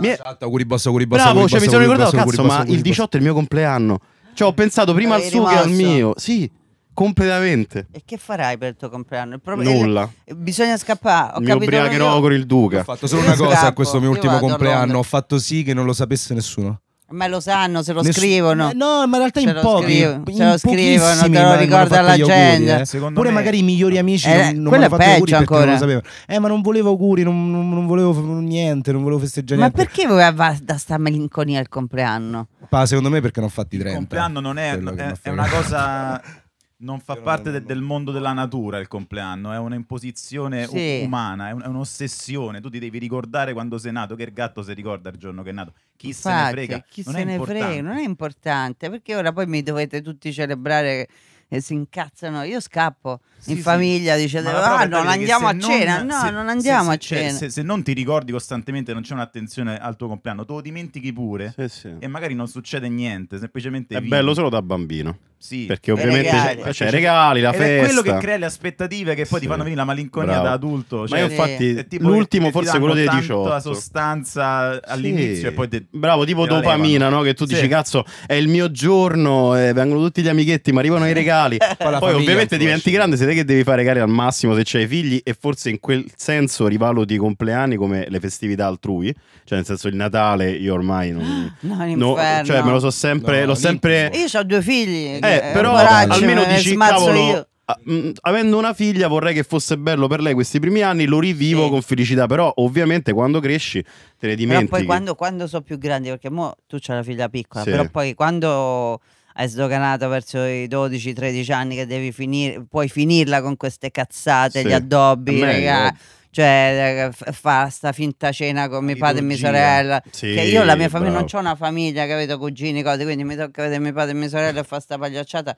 Mi è... chat, auguri boss, auguri boss. Bravo, auguri, cioè, boss, mi sono ricordato, boss, cazzo, boss, ma il 18 è il mio compleanno. Cioè, ho pensato prima al suo che al mio. Sì. Completamente. E che farai per il tuo compleanno? Il pro... Nulla. Il... Bisogna scappare. Ho Mi ubriacherò io... con il Duca. Ho fatto solo una cosa a questo mio ultimo compleanno. Ho fatto sì che non lo sapesse nessuno. Ma lo sanno, se lo Ness- scrivono. Eh, no, ma in realtà se in pochi. se lo scrivono, te lo ricorda la gente. Eh. Pure me... magari i migliori amici eh, non, non quello è peggio ancora. Eh, ma non volevo auguri, non, non, non volevo niente, non volevo festeggiare ma niente. Ma perché voleva da sta malinconia il compleanno? Pa, secondo me perché non fatti 30. Il compleanno non è, è, è una cosa non fa parte non, de, del mondo della natura il compleanno, è un'imposizione sì. umana, è, un, è, un'ossessione. Tu ti devi ricordare quando sei nato, che il gatto si ricorda il giorno che è nato. Chi Infatti, se ne frega? Chi non se ne frega, non è importante, perché ora poi mi dovete tutti celebrare e si incazzano. Io scappo sì, in sì. famiglia, dice ah, non andiamo a cena. no, se, non andiamo se, a cena. Eh, se, se, non ti ricordi costantemente, non c'è un'attenzione al tuo compleanno, te lo dimentichi pure sì, e magari non succede niente. Semplicemente è vivi. bello solo da bambino. Sì, perché ovviamente C'è, cioè, regali, la Ed festa. È quello che crea le aspettative che poi sì. ti fanno venire la malinconia Bravo. da adulto. Cioè, Ma infatti, tipo, l'ultimo forse quello dei 18. La sostanza all'inizio sì. e poi te, Bravo, tipo dopamina, no? Che tu dici, cazzo, è il mio giorno, eh, vengono tutti gli amichetti, mi arrivano i regali. poi, poi ovviamente diventi grande, sei te che devi fare regali al massimo se c'hai figli e forse in quel senso rivaluti i compleanni come le festività altrui. Cioè, nel senso, il Natale io ormai non... no, no, cioè, me lo so sempre... l'ho sempre... Io ho due figli. Eh, eh, eh, però Poraccio, almeno eh, dici, cavolo, io. Ah, mm, avendo una figlia vorrei che fosse bello per lei questi primi anni, lo rivivo sì. con felicità, però ovviamente quando cresci te ne dimentichi. Però poi quando, quando sono più grandi, perché mo tu c'hai la figlia piccola, sì. però poi quando hai sdoganato verso i 12-13 anni che devi finire, puoi finirla con queste cazzate, sì. gli addobbi, ragazzi cioè eh, fa sta finta cena con mio padre e mia sorella sì, che io la mia famiglia bravo. non ho una famiglia capito cugini cose quindi mi tocca vedere mio padre e mia sorella e fa sta pagliacciata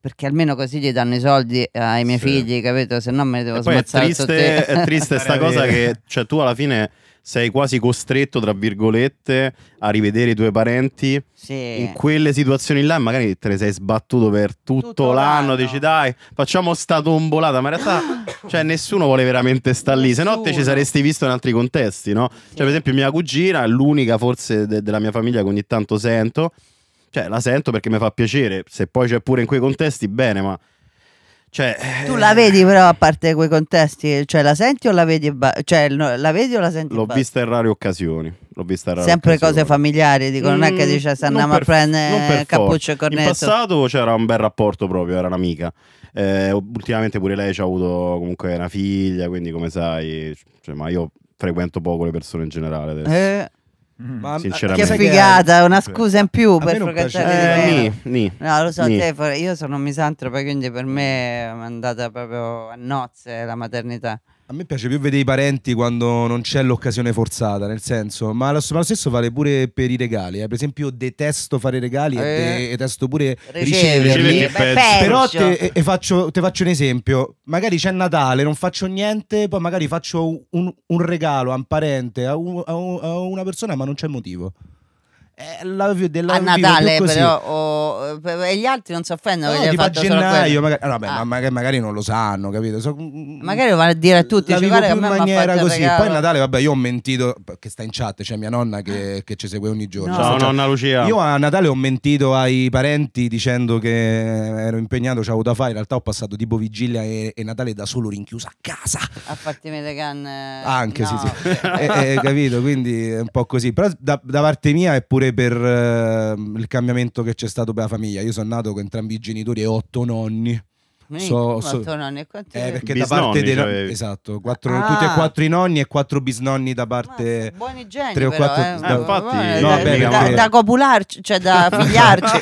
perché almeno così gli danno i soldi eh, ai miei sì. figli capito se no me li devo e smazzare è triste, è triste sta cosa che cioè tu alla fine sei quasi costretto, tra virgolette, a rivedere i tuoi parenti. Sì. In quelle situazioni là, magari te ne sei sbattuto per tutto, tutto l'anno, l'anno. Dici, dai, facciamo sta tombolata. Ma in realtà, cioè, nessuno vuole veramente stare lì. Se no, te ci saresti visto in altri contesti, no? Sì. Cioè, per esempio, mia cugina è l'unica, forse, de- della mia famiglia che ogni tanto sento. Cioè, la sento perché mi fa piacere. Se poi c'è pure in quei contesti, bene, ma cioè, tu eh, la vedi però a parte quei contesti, cioè la senti o la vedi, ba- cioè, no, la vedi o la senti? L'ho ba- vista in rare occasioni, l'ho vista in rare Sempre occasioni. cose familiari, dico, mm, non è che mm, dice se andiamo per, a prendere cappuccio e cornetto. In passato c'era un bel rapporto proprio, era un'amica. Eh, ultimamente pure lei ci ha avuto comunque una figlia, quindi come sai, cioè, ma io frequento poco le persone in generale. Adesso. Eh Mm-hmm. Ma che figata, una scusa in più per frequentare eh, nì, nì, No, lo so, te, io sono misantropa, quindi per me è andata proprio a nozze la maternità. A me piace più vedere i parenti quando non c'è l'occasione forzata, nel senso, ma lo, ma lo stesso vale pure per i regali. Eh. Per esempio, detesto fare regali eh. e detesto pure riceverli. Però te, e faccio, te faccio un esempio: magari c'è Natale, non faccio niente, poi magari faccio un, un regalo a un parente, a, un, a, un, a una persona, ma non c'è motivo. Eh, love you, love a Natale, però, o, eh, e gli altri non si offendono. No, tipo a gennaio, magari, ah, vabbè, ah. ma magari non lo sanno, capito? So, mm, magari lo va a dire a tutti. La vivo più in maniera così. Regalo. Poi a Natale, vabbè, io ho mentito, che sta in chat, c'è cioè mia nonna che, eh. che, ci segue ogni giorno. No. Ciao, cioè, nonna Lucia. Io a Natale ho mentito ai parenti dicendo che ero impegnato, c'avevo da fare. In realtà ho passato tipo vigilia e, e Natale da solo rinchiuso a casa. A fartemi le canne. Anche, no. sì, sì. e, e, eh, capito? Quindi è un po' così. Però da, da parte mia è pure per uh, il cambiamento che c'è stato per la famiglia. Io sono nato con entrambi i genitori e otto nonni. So, so, nonni e quanti eh, perché da parte dei cioè... no... esatto, quattro, ah. tutti e quattro i nonni e quattro bisnonni da parte buoni geni tre o però, eh, da, infatti, no, da, da, da, copularci, cioè da figliarci.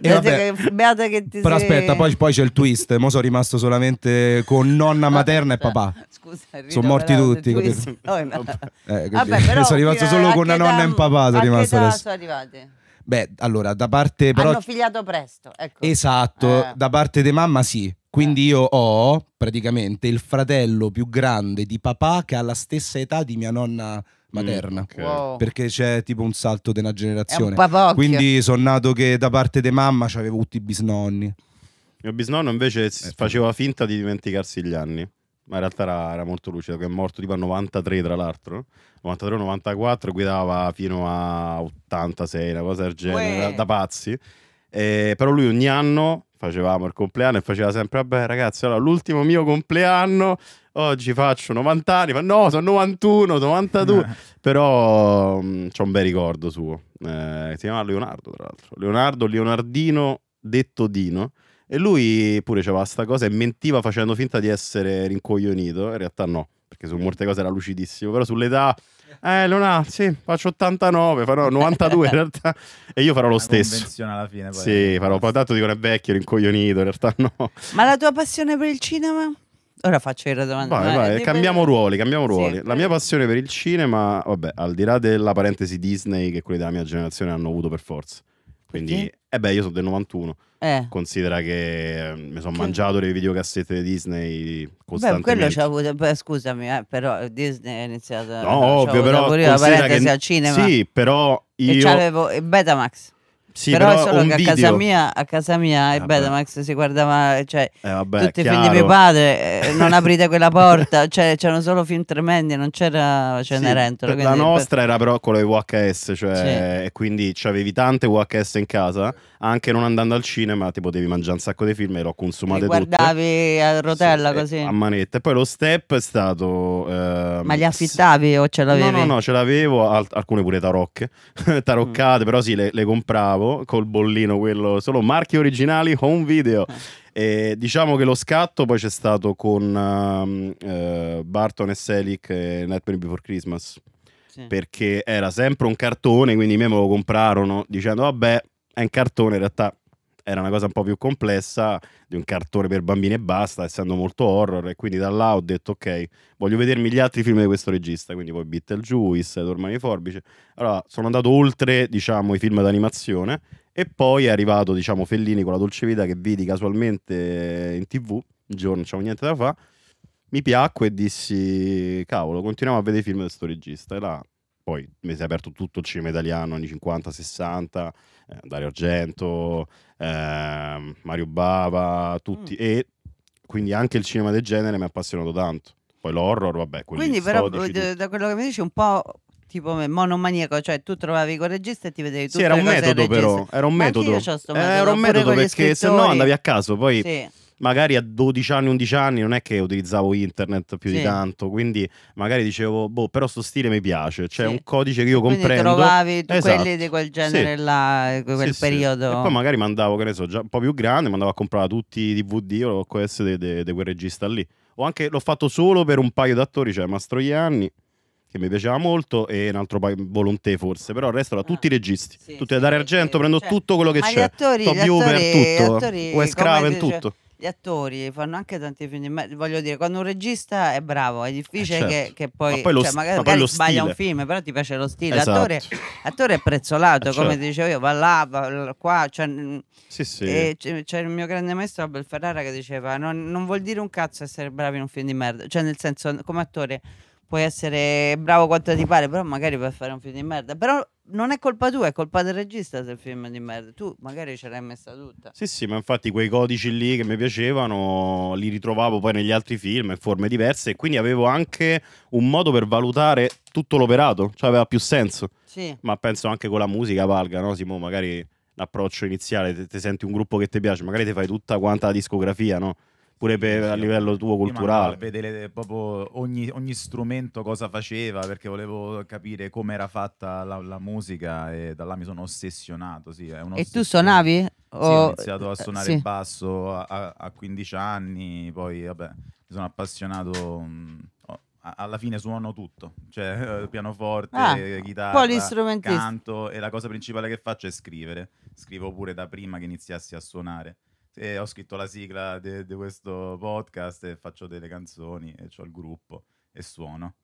e eh, vabbè, Beata che ti Però sei... aspetta, poi, poi c'è il twist, mo sono rimasto solamente con nonna materna e papà. Scusa, sono morti tutti. Twist, no, no. Eh, vabbè, però, sono rimasto solo con una nonna e un papà, sono rimasto adesso. Sono arrivate. Beh, allora, da parte però... Hanno figliato presto, ecco. Esatto, eh. da parte di mamma sì. Quindi eh. io ho praticamente il fratello più grande di papà che ha la stessa età di mia nonna materna. Mm, okay. wow. Perché c'è tipo un salto di una generazione. Un Quindi eh. sono nato che da parte di mamma avevo tutti i bisnonni. Mio bisnonno invece eh, faceva finta di dimenticarsi gli anni ma in realtà era, era, molto lucido, che è morto tipo a 93 tra l'altro, 93-94, guidava fino a 86, una cosa del genere, da, da pazzi. Eh, però lui ogni anno facevamo il compleanno e faceva sempre, vabbè ragazzi, allora l'ultimo mio compleanno, oggi faccio 90 anni, ma no, sono 91, 92, eh. però mm, c'è un bel ricordo suo, eh, si chiamava Leonardo tra l'altro, Leonardo Leonardino detto Dino. E lui pure c'aveva questa cosa e mentiva facendo finta di essere rincoglionito. In realtà no, perché su molte cose era lucidissimo, però sull'età... Eh, non ha, sì, faccio 89, farò 92 in realtà. E io farò lo stesso. alla fine. Poi sì, eh. farò, poi tanto dicono è vecchio, rincoglionito, in realtà no. Ma la tua passione per il cinema? Ora faccio la domanda. Vai, eh, vai, cambiamo ruoli, cambiamo ruoli. Sì, la mia eh. passione per il cinema, vabbè, al di là della parentesi Disney che quelli della mia generazione hanno avuto per forza. Quindi... Sì? Eh beh, io sono del 91. Eh. Considera che ehm, mi sono che... mangiato le videocassette di Disney costantemente. Beh, quello avuto, beh, scusami, eh, però Disney è iniziato No, ovvio, però considera che al cinema. Sì, però io e c'avevo Betamax. Sì, però, però solo che a casa, mia, a casa mia e eh, Betamax si guardava, cioè, eh, vabbè, tutti chiaro. i film di mio padre, eh, non aprite quella porta, cioè, c'erano solo film tremendi, non c'era Cenerentola. Sì, la nostra per... era però quello di VHS, cioè, sì. e quindi avevi tante VHS in casa anche non andando al cinema, ti potevi mangiare un sacco di film e l'ho consumato tutti. Guardavi a rotella sì, così. A manetta. E poi lo step è stato... Ehm, Ma li affittavi o ce l'avevi? No, no, no, ce l'avevo, al alcune pure tarocche, taroccate, mm. però sì, le, le, compravo col bollino quello, solo marchi originali, home video. Eh. E diciamo che lo scatto poi c'è stato con um, uh, Barton e Selic e Nightmare Before Christmas. Sì. Perché era sempre un cartone, quindi i miei me lo comprarono dicendo vabbè, è un cartone, in realtà era una cosa un po' più complessa di un cartone per bambini e basta, essendo molto horror, e quindi da là ho detto ok, voglio vedermi gli altri film di questo regista, quindi poi Beetlejuice, Dormani Forbice. Allora, sono andato oltre, diciamo, i film d'animazione e poi è arrivato, diciamo, Fellini con La dolce vita che vidi casualmente in TV, un giorno non c'avevo niente da fare. Mi piacque e dissi cavolo, continuiamo a vedere i film di questo regista e là poi mese aperto tutto il cinema italiano anni 50-60, eh, Dario Argento, eh, Mario Bava, tutti. Mm. E quindi anche il cinema del genere mi ha appassionato tanto. Poi l'horror, vabbè, Quindi però d- da quello che mi dici un po' tipo monomaniaco, cioè tu trovavi con regista e ti vedevi tutto. Sì, era un metodo però, era un metodo. Era un metodo perché se no andavi a caso, poi... Sì magari a 12 anni, 11 anni non è che utilizzavo internet più sì. di tanto, quindi magari dicevo, boh, però sto stile mi piace, c'è sì. un codice che io quindi comprendo. trovavi esatto. quelli di quel genere sì. là, quel sì, periodo. E poi magari mandavo, che ne so, già un po' più grande, mandavo a comprare tutti i DVD o l'OQS di quel regista lì. O anche l'ho fatto solo per un paio d'attori, cioè Mastroianni che mi piaceva molto e un altro paio Volonté forse però il resto era tutti i ah. registi sì, tutti sì, a dare argento sì, prendo cioè, tutto quello che c'è gli attori, Top gli attori, tutto Wes Craven tutto gli attori fanno anche tanti film, ma voglio dire, quando un regista è bravo è difficile eh, certo. che, che, poi, ma poi lo, cioè, magari, ma poi magari sbaglia un film, però ti piace lo stile. Esatto. L'attore, l'attore è prezzolato, eh, come certo. dicevo io, va là, va qua. Cioè, sì, sì. c'è il mio grande maestro Abel Ferrara che diceva: non, non vuol dire un cazzo essere bravi in un film di merda, cioè nel senso, come attore puoi essere bravo quanto ti pare, però magari puoi fare un film di merda. Però non è colpa tua, è colpa del regista se il film è di merda. Tu magari ce l'hai messa tutta. Sì, sì, ma infatti quei codici lì che mi piacevano li ritrovavo poi negli altri film in forme diverse e quindi avevo anche un modo per valutare tutto l'operato, cioè aveva più senso. Sì. Ma penso anche con la musica valga, no? Simo, magari l'approccio iniziale, ti senti un gruppo che ti piace, magari ti fai tutta quanta la discografia, no? pure per, a livello tuo culturale. A vedere eh, proprio ogni, ogni, strumento cosa faceva perché volevo capire come era fatta la, la musica e da là mi sono ossessionato. Sì, e tu suonavi? Sì, ho iniziato a eh, suonare il sì. basso a, a, 15 anni, poi vabbè, mi sono appassionato. Mh, mm, alla fine suono tutto, cioè eh, pianoforte, ah, chitarra, canto e la cosa principale che faccio è scrivere. Scrivo pure da prima che iniziassi a suonare eh, ho scritto la sigla di questo podcast e faccio delle canzoni e ho il gruppo e suono.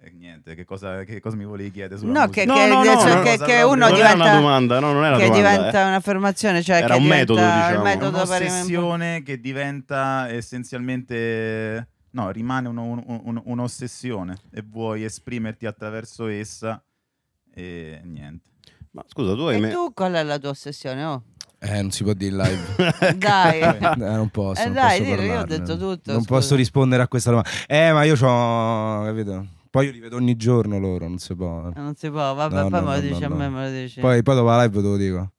E niente, che cosa, che cosa mi volevi chiedere sulla no, Che, no, che, no, no, cioè, no, che, che uno non diventa, una domanda, no, non è una che domanda, diventa eh. un'affermazione, cioè Era che un metodo, diciamo. metodo un'ossessione che diventa essenzialmente no, rimane uno, un, un, un'ossessione e vuoi esprimerti attraverso essa e niente. Ma scusa, tu hai E me... tu qual è la tua ossessione? Oh? Eh, non si può dire live. dai. Eh, non posso. Eh, non dai, posso dillo, io ho detto tutto. Non scusa. posso rispondere a questa domanda. Eh, ma io ho... capito? Poi io li vedo ogni giorno loro, non si può. Eh, non si può, vabbè, no, poi no, me lo no, dici a me, me lo dici. Poi, poi dopo la live te lo dico.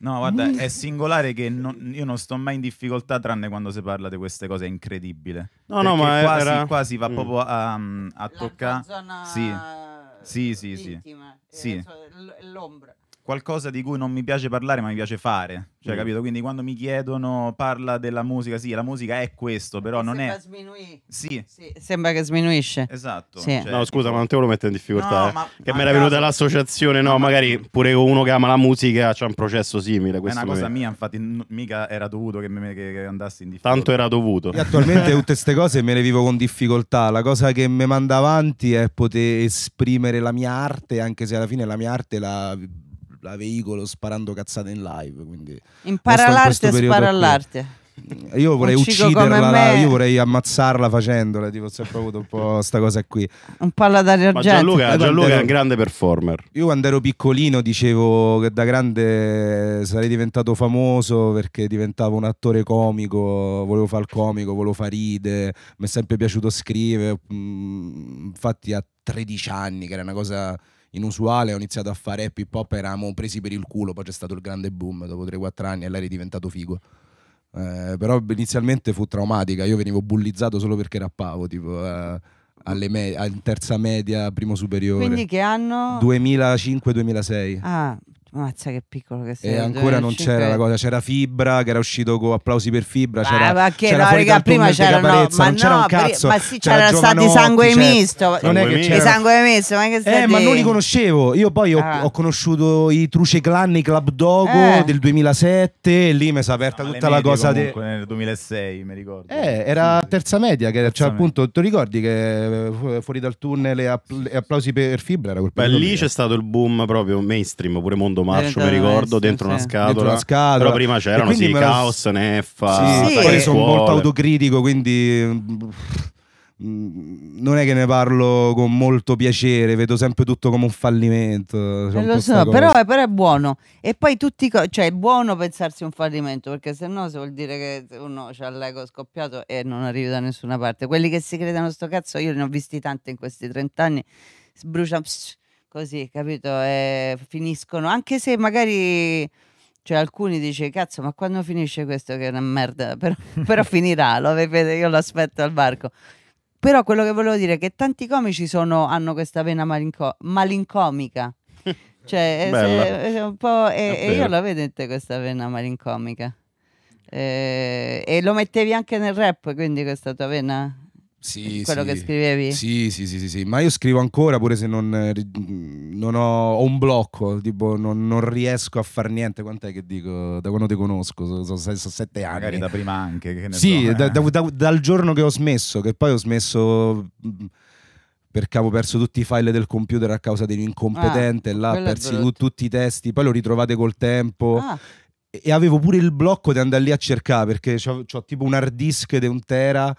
No, guarda, è singolare che non, io non sto mai in difficoltà tranne quando si parla di queste cose, è incredibile. No, Perché no, ma quasi, era... quasi va mm. proprio a, mm, a toccare... Sì, sì, sì, sì. sì. L'ombra qualcosa di cui non mi piace parlare, ma mi piace fare. Cioè, mm. capito? Quindi quando mi chiedono parla della musica, sì, la musica è questo, però non sembra è. Sminuì. Sì. sì. Sembra che sminuisce. Esatto. Sì. Cioè... No, scusa, ma non te lo metto in difficoltà. No, eh. ma... Che mi era venuta caso... l'associazione, no, no ma... magari pure uno che ama la musica c'è un processo simile. È una cosa mia, infatti, n- mica era dovuto che, me, che, che andassi in difficoltà. Tanto era dovuto. Io attualmente tutte queste cose me le vivo con difficoltà. La cosa che mi manda avanti è poter esprimere la mia arte, anche se alla fine la mia arte la la veicolo sparando cazzate in live. Quindi impara l'arte e spara l'arte. Eh, io vorrei ucciderla, la, io vorrei ammazzarla facendola, tipo se proprio un po' questa cosa qui. Un palla d'aria argento. Gianluca, eh, Gianluca è un grande performer. Io quando ero piccolino dicevo che da grande sarei diventato famoso perché diventavo un attore comico, volevo fare il comico, volevo fare ride, mi è sempre piaciuto scrivere, mm, infatti a 13 anni che era una cosa inusuale, ho iniziato a fare happy hop, eravamo presi per il culo, poi c'è stato il grande boom dopo 3-4 anni e lei è diventato figo. Eh, però inizialmente fu traumatica, io venivo bullizzato solo perché rappavo, tipo... Eh, alle me- in terza media, primo superiore. Quindi che anno? 2005-2006. Ah, Mazza che piccolo che sei. E ancora non c'era la cosa, c'era Fibra che era uscito con applausi per Fibra, c'era ah, ma che c'era no, raga, prima c'era no, ma no, cazzo, ma sì c'era, c'era stato sangue misto. Non è che c'era sangue misto, ma che stai Eh, ma non li conoscevo. Io poi ho, ah. ho conosciuto i Truce Clan, i Club Dogo eh. del 2007 e lì mi si è aperta no, tutta la cosa comunque, de... nel 2006, mi ricordo. Eh, era terza media che cioè, appunto, tu ricordi che eh, fuori dal tunnel e applausi per Fibra era quel Beh, lì c'è eh. stato il boom proprio mainstream, pure mondo Mondo Marcio, mi ricordo, dentro una scatola. Dentro una scatola. Però prima c'erano sì, la... Caos, Neffa. Sì, poi sono molto autocritico, quindi mm, non è che ne parlo con molto piacere, vedo sempre tutto come un fallimento. Cioè un so, però, è, però, è buono. E poi tutti, co- cioè è buono pensarsi un fallimento, perché se no vuol dire che uno ha l'ego scoppiato e non arriva da nessuna parte. Quelli che si credono sto cazzo, io ne ho visti tanti in questi 30 anni, sbruciano così, capito? E eh, finiscono, anche se magari... Cioè, alcuni dice cazzo, ma quando finisce questo che è una merda? Però, però finirà, lo vedete, io lo aspetto al barco. Però quello che volevo dire è che tanti comici sono, hanno questa vena malinco- malincomica. Cioè, è, eh, è eh, un po', è, e io la vedo questa vena malincomica. Eh, e lo mettevi anche nel rap, quindi questa tua vena sì, quello sì. che scrivevi? Sì, sì, sì, sì, sì, ma io scrivo ancora pure se non, eh, non ho, ho, un blocco, tipo non, non, riesco a fare niente, quant'è che dico, da quando ti conosco, sono so, so, sette anni. Magari da prima anche. sì, so, eh. da, da, dal giorno che ho smesso, che poi ho smesso mm, perché avevo perso tutti i file del computer a causa di un incompetente, ah, là persi tu, tutti i testi, poi lo ritrovate col tempo. Ah e avevo pure il blocco di andare lì a cercare perché ho tipo un hard disk di un tera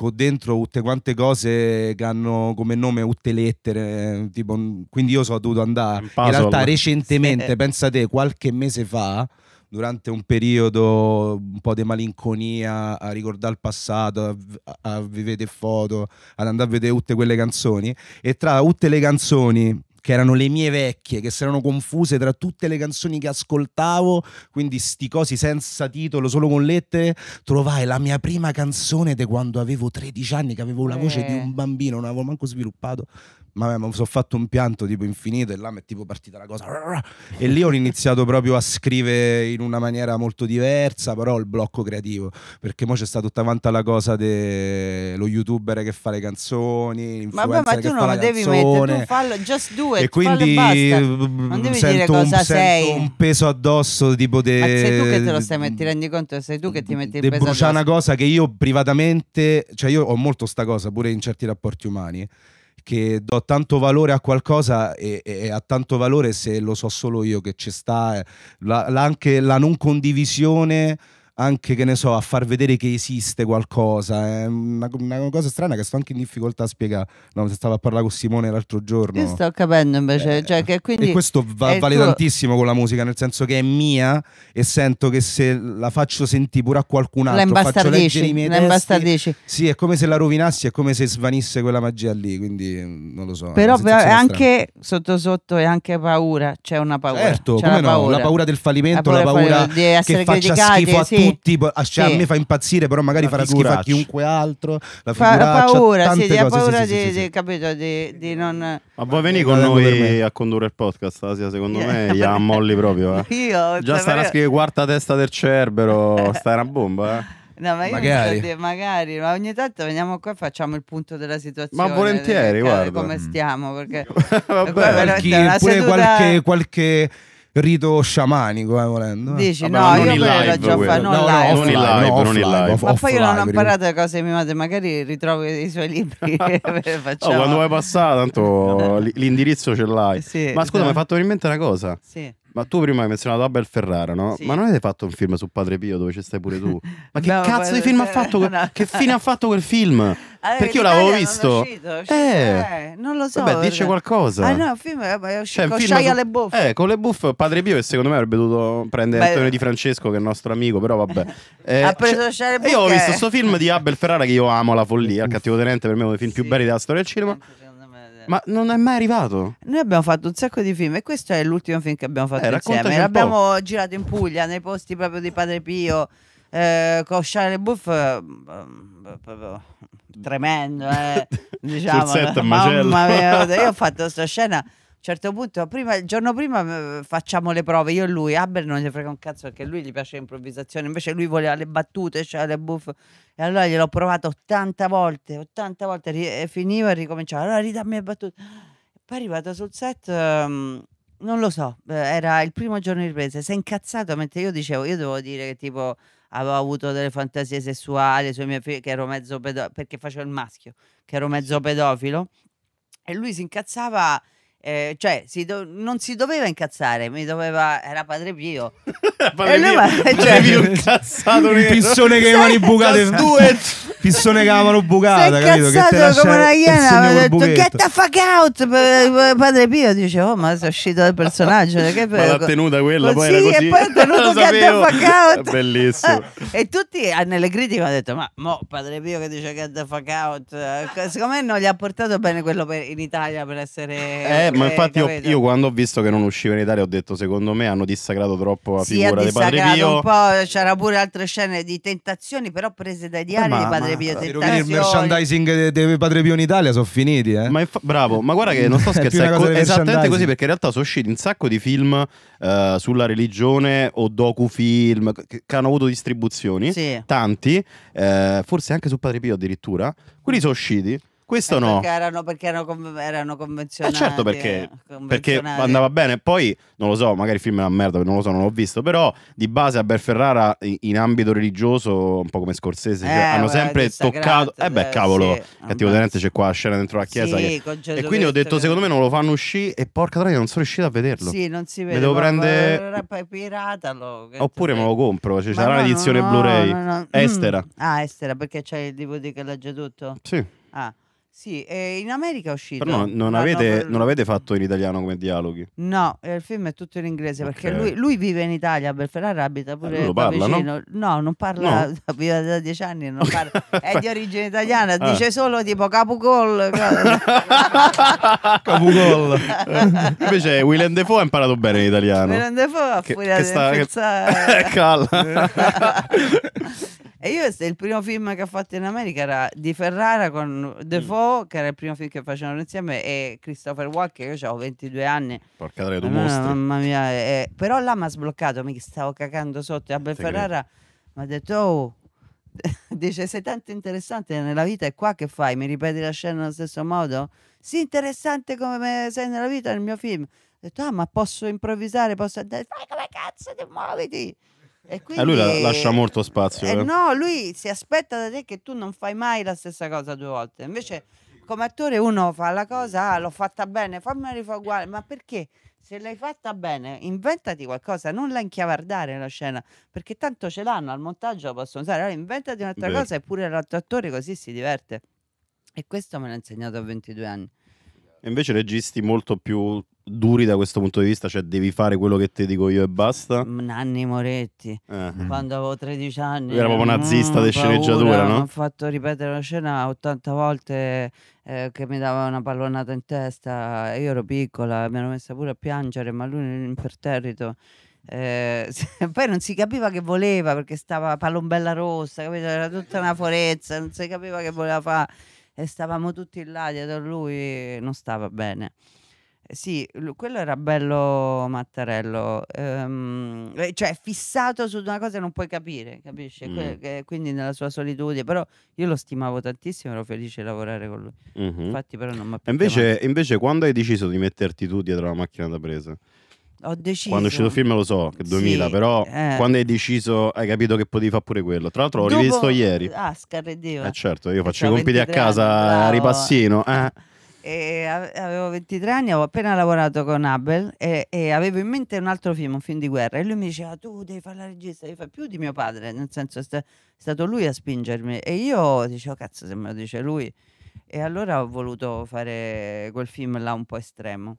con ecco, dentro tutte quante cose che hanno come nome tutte lettere, tipo, quindi io sono dovuto andare. In realtà recentemente, sì. pensate, qualche mese fa, durante un periodo un po' di malinconia, a ricordare il passato, a, a, a foto, ad andare a vedere tutte quelle canzoni. E tra tutte le canzoni che erano le mie vecchie, che si erano confuse tra tutte le canzoni che ascoltavo, quindi sti cosi senza titolo, solo con lettere, trovai la mia prima canzone di quando avevo 13 anni, che avevo la voce eh. di un bambino, non avevo manco sviluppato ma mi sono fatto un pianto tipo infinito e là mi è tipo partita la cosa e lì ho iniziato proprio a scrivere in una maniera molto diversa però il blocco creativo perché mo c'è stata tutta quanta la cosa dello youtuber che fa le canzoni ma, beh, ma tu non lo devi mettere tu fallo just do it e quindi fallo, non devi dire cosa un, sei un peso addosso tipo de, ma sei tu che te lo stai mettendo ti rendi conto sei tu che ti metti il peso addosso una cosa che io privatamente cioè io ho molto sta cosa pure in certi rapporti umani che do tanto valore a qualcosa e, e, e ha tanto valore se lo so solo io che ci sta, eh, la, la, anche la non condivisione anche che ne so, a far vedere che esiste qualcosa. È eh. una, una cosa strana che sto anche in difficoltà a spiegare. No, se stavo a parlare con Simone l'altro giorno. Io sto capendo invece. Eh, cioè che quindi e questo va, vale tuo... tantissimo con la musica, nel senso che è mia e sento che se la faccio sentire pure a qualcun altro, la faccio leggere i miei testi, Sì, è come se la rovinassi, è come se svanisse quella magia lì. Quindi non lo so. Però è anche sotto sotto è anche paura. C'è una paura. Certo, come no? Paura. La paura del fallimento, la paura, la paura, paura che faccia schifo a sì. tutti tutti, cioè, sì. a me fa impazzire, però magari farà schifo a chiunque altro. La fa paura, sì, ha paura di non... Ma vuoi venire eh, con noi a condurre il podcast Asia? Secondo eh, me gli ammolli proprio. Eh. Io... Già starà a scrivere quarta testa del Cerbero, sta una bomba, eh? No, ma io magari. Dire, magari, ma ogni tanto veniamo qua e facciamo il punto della situazione. Ma volentieri, guarda. Come stiamo, perché... Vabbè, qualche, pure seduta... qualche, qualche rito sciamanico, eh, volendo. Eh. Dici, Vabbè, no, io quello l'ho già fatto, non, no, live. non in live, no, non in live. ma poi io non ho imparato le cose mie madre, magari ritrovo i suoi libri oh, facciamo. No, quando vai passata, tanto l'indirizzo ce l'hai. Sì, ma scusa, mi hai fatto venire in mente una cosa. Sì. Ma tu prima hai menzionato Abel Ferrara, no? Sì. Ma non avete fatto un film su Padre Pio dove ci stai pure tu? Ma che no, cazzo di film ha fatto? No. Che fine ha fatto quel film? Allora, eh, Perché io l'avevo visto. Uscito, uscito. Eh. eh. non lo so. Vabbè, dice cioè- qualcosa. Ah no, il film è uscito cioè, con Sciaia su... le buffe. Eh, con le buffe Padre Pio che secondo me avrebbe dovuto prendere Beh. Antonio Di Francesco che è il nostro amico, però vabbè. Eh, ha preso cioè, Io ho visto questo eh. film di Abel Ferrara che io amo la follia, il cattivo tenente per me è uno dei film sì. più belli della storia del cinema. Ma non è mai arrivato. Noi abbiamo fatto un sacco di film e questo è l'ultimo film che abbiamo fatto eh, insieme. L'abbiamo girato in Puglia, nei posti proprio di Padre Pio. Eh, con Charlie Buff eh, tremendo eh, diciamo, set, mamma mia, io ho fatto questa scena a un certo punto, prima, il giorno prima eh, facciamo le prove, io e lui, Haber non gli frega un cazzo perché lui gli piace l'improvvisazione, invece lui voleva le battute, cioè le buffe, e allora gliel'ho provato 80 volte, 80 volte, e finiva e ricominciava, allora ridammi le battute. Poi è arrivato sul set, um, non lo so, eh, era il primo giorno di riprese, si è incazzato mentre io dicevo, io devo dire che tipo avevo avuto delle fantasie sessuali sui miei figli, che ero mezzo pedofilo, perché facevo il maschio, che ero mezzo pedofilo, e lui si incazzava eh, cioè, si do- non si doveva incazzare, mi doveva. Era padre Pio. padre Pio, ma, cioè, Pio incazzato un pissone che avevano bucate pissone che avevano bucata, capito? Che te come una iena, mi detto get the fuck out. Eh, padre Pio dice "Oh, ma sei uscito dal personaggio, che ma l'ha tenuta quella poi sì, così. e poi ha tenuto get the fuck out. Bellissimo. e tutti ah, nelle critiche hanno detto "Ma mo Padre Pio che dice get the fuck out". Secondo eh, me non gli ha portato bene quello per, in Italia per essere eh, eh, ma eh, infatti io, io, quando ho visto che non usciva in Italia ho detto secondo me hanno dissacrato troppo la sì, figura di Padre Pio. un po', c'era pure altre scene di tentazioni però prese dai diari ma, di Padre Pio. Ma, per Il merchandising di Padre Pio in Italia sono finiti. Eh? Ma bravo, ma guarda che non sto scherzando, è esattamente così perché in realtà sono usciti un sacco di film uh, sulla religione o docufilm che, che hanno avuto distribuzioni, sì. tanti, uh, forse anche su Padre Pio addirittura. Quelli sono usciti questo eh, no. Perché erano, perché erano, erano convenzionati. Eh certo perché, eh, convenzionati. perché, andava bene. Poi, non lo so, magari il film è una merda, non lo so, non l'ho visto, però di base a Ferrara in ambito religioso, un po' come Scorsese, cioè, eh, hanno sempre toccato... Eh beh, eh, cavolo, sì, cattivo tenente c'è qua la scena dentro la chiesa. Sì, che... E quindi ho detto, che... secondo me non lo fanno uscire e porca troia, non sono riuscito a vederlo. Sì, non si vede. Me devo prendere... Piratalo. Oppure me lo compro, cioè, sarà no, un'edizione no, Blu-ray. No, mm. estera. Mm. Ah, estera, perché c'è il DVD che legge tutto? Sì. Ah. Sì, eh, in America è uscito. Però no, non, L'hanno avete, per- non avete fatto in italiano come dialoghi. No, eh, il film è tutto in inglese perché lui, lui vive in Italia, Ferrara abita pure eh, lui lo parla, no? vicino. No, non parla, vive da dieci anni, non parla. è di origine italiana, Ah. dice solo tipo capugol. Capugol. Invece Willem Defoe ha imparato bene in italiano. ne devo a Che- furia di sta- che- pensare. Calla. E io il primo film che ho fatto in America era di Ferrara con Defoe, mm. che era il primo film che facevano insieme, e Christopher Walker, io avevo 22 anni. Porca tre, tu mostri. Mamma mia, eh, però là mi ha sbloccato, mi stavo cagando sotto. E Abel Ferrara mi ha detto, oh, dice sei tanto interessante nella vita e qua che fai? Mi ripeti la scena nello stesso modo? Sì, interessante come sei nella vita nel mio film. Ho detto, ah, ma posso improvvisare, posso andare, fai come cazzo, ti muoviti. E quindi, eh, lui la, lascia molto spazio. Eh, eh. No, lui si aspetta da te che tu non fai mai la stessa cosa due volte. Invece, come attore, uno fa la cosa, ah, l'ho fatta bene, fammela rifare uguale. Ma perché? Se l'hai fatta bene, inventati qualcosa, non la inchiavardare la scena, perché tanto ce l'hanno al montaggio, la possono usare. Allora, inventati un'altra Beh. cosa e pure l'altro attore così si diverte. E questo me l'ha insegnato a 22 anni. E Invece registi molto più duri da questo punto di vista, cioè devi fare quello che ti dico io e basta. Mm, Nanni Moretti, eh. quando avevo 13 anni. Era proprio nazista mm, di sceneggiatura, no? Mi ha fatto ripetere la scena 80 volte eh, che mi dava una pallonata in testa, io ero piccola, mi ero messa pure a piangere, ma lui in imperterrito. Eh, poi non si capiva che voleva perché stava palombella rossa, capito? era tutta una forezza, non si capiva che voleva fare e stavamo tutti là dietro lui, non stava bene. Sì, quello era bello Mattarello, ehm, cioè fissato su una cosa che non puoi capire, capisci? Que- che- quindi nella sua solitudine, però io lo stimavo tantissimo, ero felice di lavorare con lui. Mhm. Infatti però non mi ha più invece, invece quando hai deciso di metterti tu dietro la macchina da presa? Ho deciso. Quando è uscito il film lo so, che Sì, 2000, però eh. quando hai deciso hai capito che potevi fare pure quello. Tra l'altro l'ho Dopo- rivisto ieri. Ah, scarredeva. Eh certo, io faccio i C'ho compiti a casa anni, a ripassino. eh. E avevo 23 anni, avevo appena lavorato con Abel e, e, avevo in mente un altro film, un film di guerra. E lui mi diceva: Tu devi fare la regista, devi fare più di mio padre. Nel senso, è stato lui a spingermi. E io dicevo: Cazzo, se me lo dice lui. E allora ho voluto fare quel film là un po' estremo.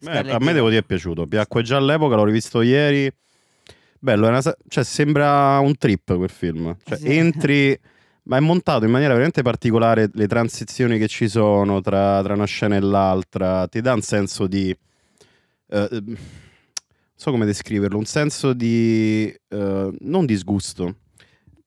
Beh, a me devo dire è piaciuto. Piacque già all'epoca, l'ho rivisto ieri. Bello, sa- cioè, sembra un trip quel film. Cioè, sì. entri ma è montato in maniera veramente particolare le transizioni che ci sono tra, tra una scena e l'altra, ti dà un senso di... Eh, eh non so come descriverlo, un senso di... Eh, non disgusto. Un di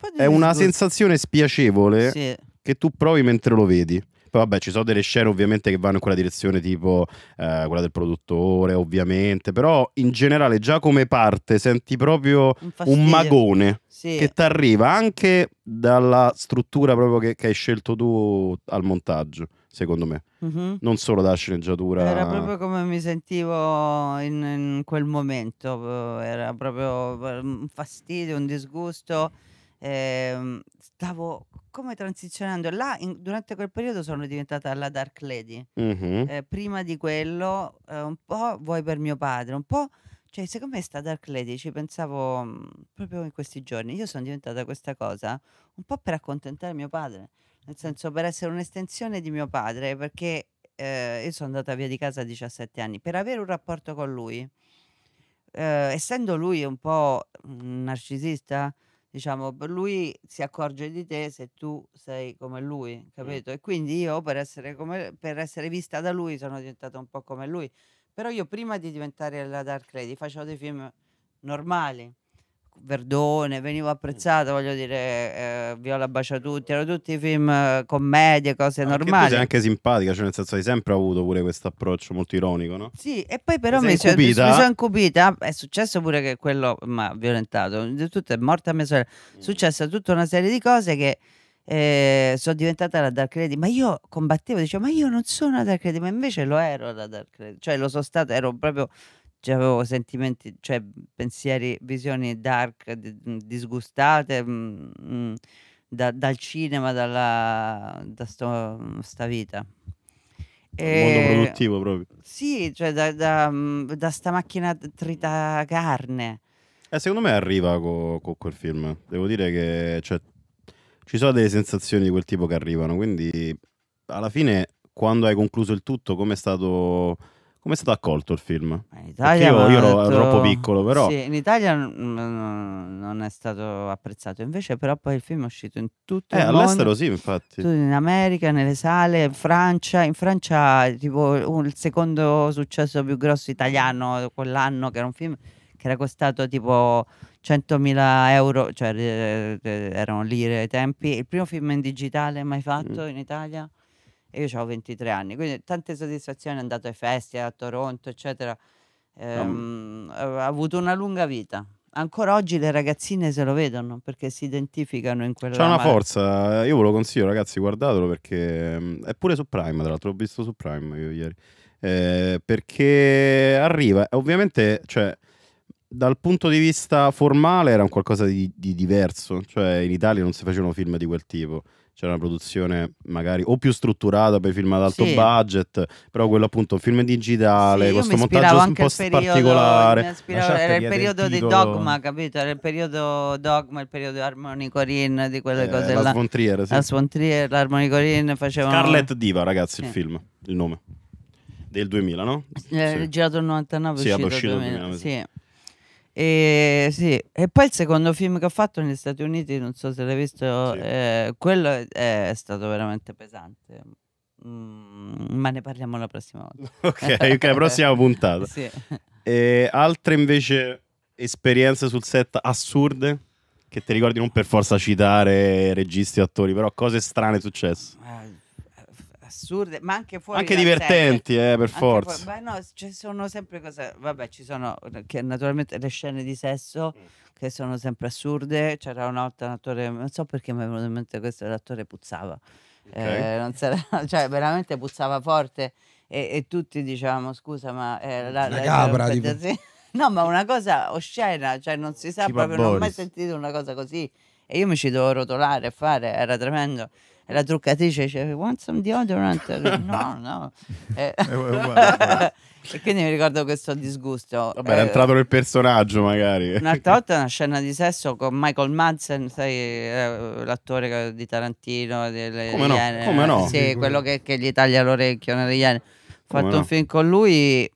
è disgusto. una sensazione spiacevole sì. che tu provi mentre lo vedi. Poi vabbè, ci sono delle scene ovviamente che vanno in quella direzione, tipo eh, quella del produttore, ovviamente, però in generale già come parte senti proprio un, un magone sì. che ti arriva anche dalla struttura proprio che, che hai scelto tu al montaggio secondo me, uh-huh. non solo dalla sceneggiatura. Era proprio come mi sentivo in, in, quel momento, eh, era proprio eh, un fastidio, un disgusto ehm, stavo come transizionando là in- durante quel periodo sono diventata la Dark Lady mm-hmm. eh, prima di quello eh, un po' vuoi per mio padre un po' cioè secondo me sta Dark Lady ci pensavo mh, mm, proprio in questi giorni io sono diventata questa cosa un po' per accontentare mio padre nel senso per essere un'estensione di mio padre perché eh, io sono andata via di casa a 17 anni per avere un rapporto con lui eh, essendo lui un po' un mm, narcisista Diciamo, lui si accorge di te se tu sei come lui, capito? Mm. E quindi io per essere, come, per essere vista da lui sono diventata un po' come lui. Però io prima di diventare la Dark Lady facevo dei film normali. Verdone, venivo mm. apprezzata, voglio dire, eh, Viola bacia tutti, erano tutti film, eh, commedie, cose anche normali. Sei anche simpatica, cioè nel senso hai sempre avuto pure questo approccio molto ironico, no? Sì, e poi però mi, so, mi, sono incupita, è successo pure che quello mi ha violentato, tutto è morta mia sorella, è mm. successa tutta una serie di cose che... Eh, sono diventata la Dark Lady, ma io combattevo, dicevo, ma io non sono la Dark Lady, ma invece lo ero la Dark Lady, cioè lo sono stata, ero proprio cioè, avevo sentimenti, cioè pensieri, visioni dark, di- mhmm, disgustate mh, mhmm, mh, mhmm, da- dal cinema, dalla da questa vita. E... mondo produttivo proprio. Sì, cioè da, da, da sta macchina tritacarne. Eh, secondo me arriva con co- quel film. Devo dire che cioè, ci sono delle sensazioni di quel tipo che arrivano. Quindi, alla fine, quando hai concluso il tutto, come è stato come è stato accolto il film? In Italia io, io, ero detto... troppo piccolo, però. Sì, in Italia non è stato apprezzato. Invece, però, poi il film è uscito in tutto eh, il mondo. All'estero, sì, infatti. In America, nelle sale, in Francia. In Francia, tipo, il secondo successo più grosso italiano quell'anno, che era un film che era costato tipo 100.000 euro, cioè eh, eh, erano lire ai tempi. Il primo film in digitale mai fatto mm. in Italia? e io ho 23 anni, quindi tante soddisfazioni, è andato ai festival a Toronto, eccetera. Ehm, Ha avuto una lunga vita. Ancora oggi le ragazzine se lo vedono perché si identificano in quella C'è una marca. forza, eh, io ve lo consiglio ragazzi, guardatelo perché mm, è pure su Prime, tra l'altro l'ho visto su Prime io ieri, Eh, perché arriva, ovviamente, cioè, dal punto di vista formale era un qualcosa di, di diverso, cioè in Italia non si facevano film di quel tipo, c'era una produzione magari o più strutturata per film ad alto sì. budget, però quello appunto un film digitale, sì, questo montaggio un po' periodo, particolare. Era il periodo di Dogma, capito? Era il periodo Dogma, il periodo Harmony Corinne, di quelle eh, cose la là. Svontrier, sì. La Svontrier, l'Harmony Corinne facevano... Scarlet Diva, ragazzi, il film, il nome. Del 2000, no? Eh, sì. girato nel 99, sì, uscito, uscito 2000, 2000, sì. E, sì. e poi il secondo film che ho fatto negli Stati Uniti, non so se l'hai visto, sì. eh, quello è stato veramente pesante. Mm, ma ne parliamo la prossima volta. ok, ok, prossima puntata. Sì. E altre invece esperienze sul set assurde? Che ti ricordi non per forza citare registi e attori, però cose strane successe. Ah, assurde, ma anche fuori. Anche divertenti, eh, per anche forza. Fuori, no, ci sono sempre cose. Vabbè, ci sono che, naturalmente le scene di sesso mm. che sono sempre assurde. C'era una volta un attore, non so perché mi è venuto in mente questo, l'attore puzzava. Okay. Eh, sarà, cioè, veramente puzzava forte e, e, tutti dicevamo scusa, ma è eh, la, la capra, No, ma una cosa oscena, cioè non si sa Chiba proprio, non ho mai sentito una cosa così. E io mi ci dovevo rotolare a fare, era tremendo la truccatrice dice want some deodorant no no eh. Eh, e quindi mi ricordo questo disgusto vabbè eh, era entrato nel personaggio magari un'altra volta una scena di sesso con Michael Madsen sai eh, l'attore di Tarantino delle come Iene, come no? sì quello che, che gli taglia l'orecchio nelle Iene ho fatto no? un film con lui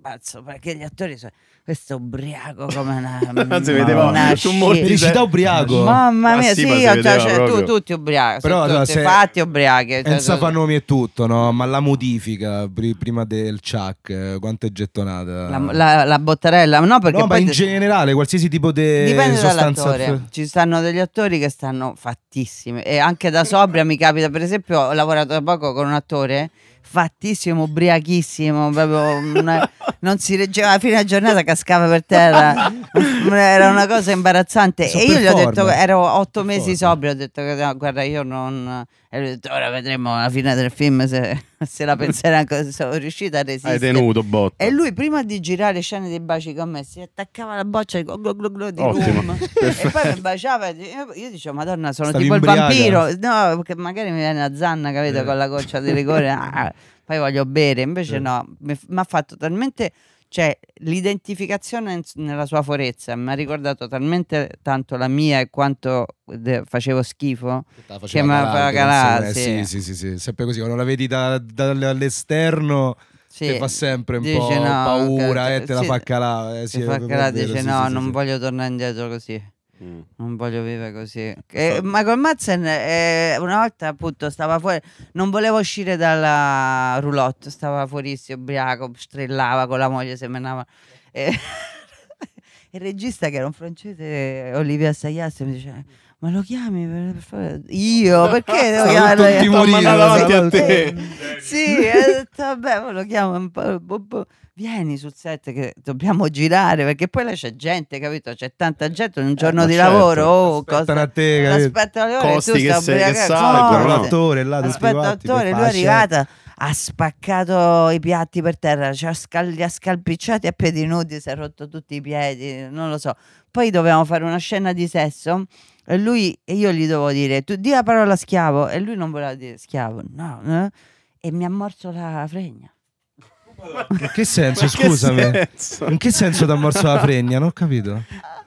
pazzo perché gli attori sono questo ubriaco come una, non si vedeva una su molti felicità ubriaco mamma ah, mia ma sì, sì ma cioè, cioè, tu, tutti ubriachi però tutti se fatti ubriachi cioè, senza fa nomi e tutto no? ma la modifica prima del chuck eh, quanto è gettonata la, la, la bottarella no perché no, ma in generale qualsiasi tipo di dipende dall'attore ci stanno degli attori che stanno fattissimi e anche da sobria mi capita per esempio ho lavorato da poco con un attore fattissimo, ubriachissimo, proprio una, non si reggeva, alla fine della giornata cascava per terra, era una cosa imbarazzante so e io gli ho detto, ero otto mesi forma. sobrio, ho detto guarda io non, e lui ho detto ora vedremo alla fine del film se se la penserà anche sono riuscita a resistere. Hai tenuto botta. E lui prima di girare scene dei baci con me si attaccava la boccia glo, glo, glo, glo, di Ottimo, e poi mi baciava. Io dicevo, Madonna, sono Stavi tipo imbriaga. il vampiro. No, che magari mi viene una zanna, capito, eh. con la goccia di rigore. Ah, poi voglio bere. Invece eh. no, mi ha fatto talmente cioè, l'identificazione nella sua forezza mi ha ricordato talmente tanto la mia e quanto facevo schifo che mi aveva calato. Eh, sì, sì, sì, sì, sempre così, quando la vedi da, dall'esterno sì. ti fa sempre un dice po' no, paura e eh, te la fa calare. Eh, sì, fa eh, calare, dice no, non voglio tornare indietro così. Mm. Non voglio vivere così. E Michael Madsen eh, una volta appunto stava fuori, non voleva uscire dalla roulotte, stava fuorissimo, ubriaco, strillava con la moglie, se menava. Eh il regista che era un francese, Olivia Sayas, mi diceva ma lo chiami per, favore? Io perché devo chiamarlo? Ti morire davanti a te. sì, detto, vabbè, lo chiamo un po', bo, bo. Vieni sul set che dobbiamo girare perché poi là c'è gente, capito? C'è tanta gente in un eh, giorno eh, di certo. lavoro. Oh, aspettano cosa, a te, aspettano le eh, ore, costi tu che, sei, che salgono. L'attore, là, aspetta l'attore, lui è arrivata ha spaccato i piatti per terra, ci ha li ha scalpicciati a piedi nudi, si è rotto tutti i piedi, non lo so. Poi dovevamo fare una scena di sesso e lui e io gli dovevo dire tu di la parola schiavo e lui non voleva dire schiavo, no, no? e mi ha morso la fregna. In che senso, scusami? Senso? In che senso ti ha morso la fregna? Non ho capito.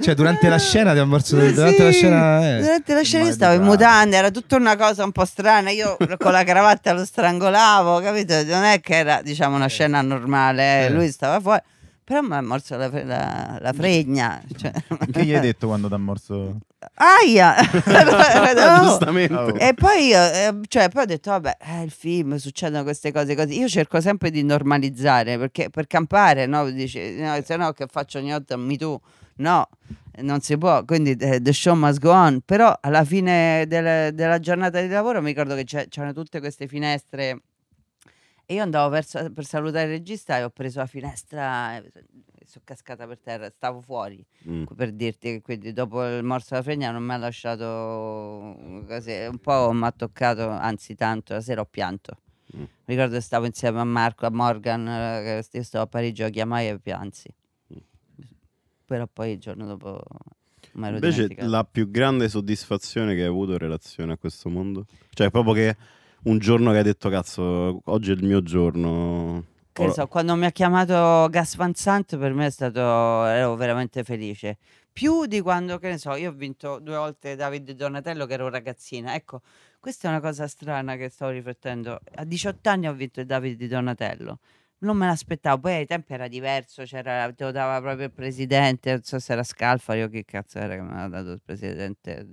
Cioè, durante la scena ti ha morso. Sì, durante la scena. Eh. Durante la scena io stavo in mutanda, era tutta una cosa un po' strana. Io con la cravatta lo strangolavo, capito? Non è che era, diciamo, una eh. scena normale. Eh. eh. Lui stava fuori. Però mi ha morso la, la, la fregna. Cioè. Che gli hai detto quando ti ha morso? Aia! no. Ah, giustamente. E poi io, eh, cioè, poi ho detto, vabbè, eh, il film, succedono queste cose così. Io cerco sempre di normalizzare, perché per campare, no? Dici, no, se no che faccio ogni volta, mi tu no, non si può, quindi eh, the show must go on, però alla fine del, della giornata di lavoro mi ricordo che c'erano tutte queste finestre e io andavo per, per, salutare il regista e ho preso la finestra e eh, sono cascata per terra, stavo fuori mm. per dirti che quindi dopo il morso della fregna non mi ha lasciato così, un po' mi ha toccato, anzi tanto, la sera ho pianto. Mm. Mi ricordo che stavo insieme a Marco, a Morgan, eh, che stavo a Parigi, a chiamai e piansi però poi il giorno dopo mi ero Invece la più grande soddisfazione che hai avuto in relazione a questo mondo? Cioè proprio che un giorno che hai detto cazzo, oggi è il mio giorno. Che so, quando mi ha chiamato Gas Van Sant per me è stato, ero veramente felice. Più di quando, che ne so, io ho vinto due volte David Donatello che ero ragazzina. Ecco, questa è una cosa strana che stavo riflettendo. A 18 anni ho vinto il David Donatello non me l'aspettavo. Poi ai tempi era diverso, c'era, te lo dava proprio il presidente, non so se era Scalfari io che cazzo era che mi ha dato il presidente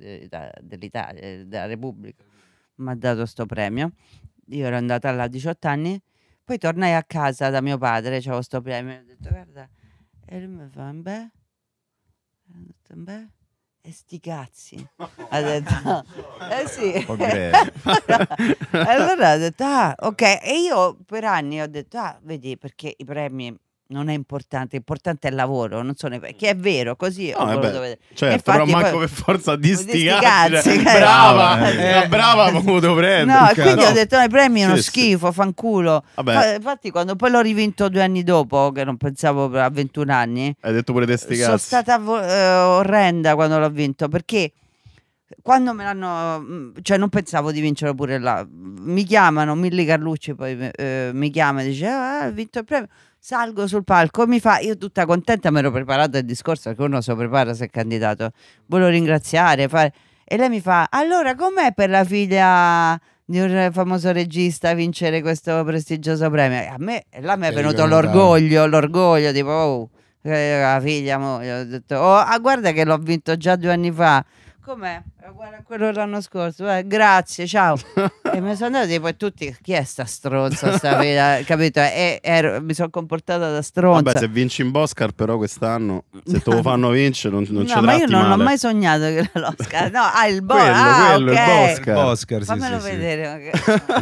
dell'Italia, eh, della Repubblica, mi ha dato questo premio. Io ero andata là a 18 anni, poi tornai a casa da mio padre, c'avevo questo premio, ho detto guarda, e lui mi fa, beh, ho beh e eh, sti cazzi. Ha detto, ah, eh sì. Okay. allora ho detto, ah, ok. E io per anni ho detto, ah, vedi, perché i premi non è importante, importante è il lavoro, non so ne... Mm. che è vero, così no, ho eh beh, certo, però manco poi... per forza di sti cazzi, brava, eh, eh, brava, ma lo devo No, cazzo. Eh. Cioè, quindi ho detto, no, i premi è uno sì. schifo, fanculo. Vabbè. Infatti quando poi l'ho rivinto due anni dopo, che non pensavo a 21 anni, Hai detto pure di sti Sono stata uh, orrenda quando l'ho vinto, perché quando me l'hanno, mm, cioè non pensavo di vincere pure là. Mi chiamano Milli Carlucci, poi eh, mi chiama e dice: Ah, hai vinto il premio salgo sul palco, mi fa, io tutta contenta, mi ero preparata il discorso che uno si prepara se è candidato, volevo ringraziare, fare... e lei mi fa, allora com'è per la figlia di un famoso regista vincere questo prestigioso premio? E a me, là mi è venuto l'orgoglio, l'orgoglio, tipo, oh, eh, la figlia, mo, ho detto, oh, ah, guarda che l'ho vinto già due anni fa, Com'è? Guarda quello dell'anno scorso, eh, grazie, ciao. e mi sono andata poi tutti, chi è sta stronza sta vita, capito? E, ero, mi sono comportata da stronza. Vabbè, se vinci in Boscar però quest'anno, se te lo fanno vincere non, non no, ci ma io non male. ho mai sognato che l'Oscar, no, ah, il, Boscar. quello, ah, quello, okay. il Boscar. Il Boscar, sì, Fammelo sì, vedere.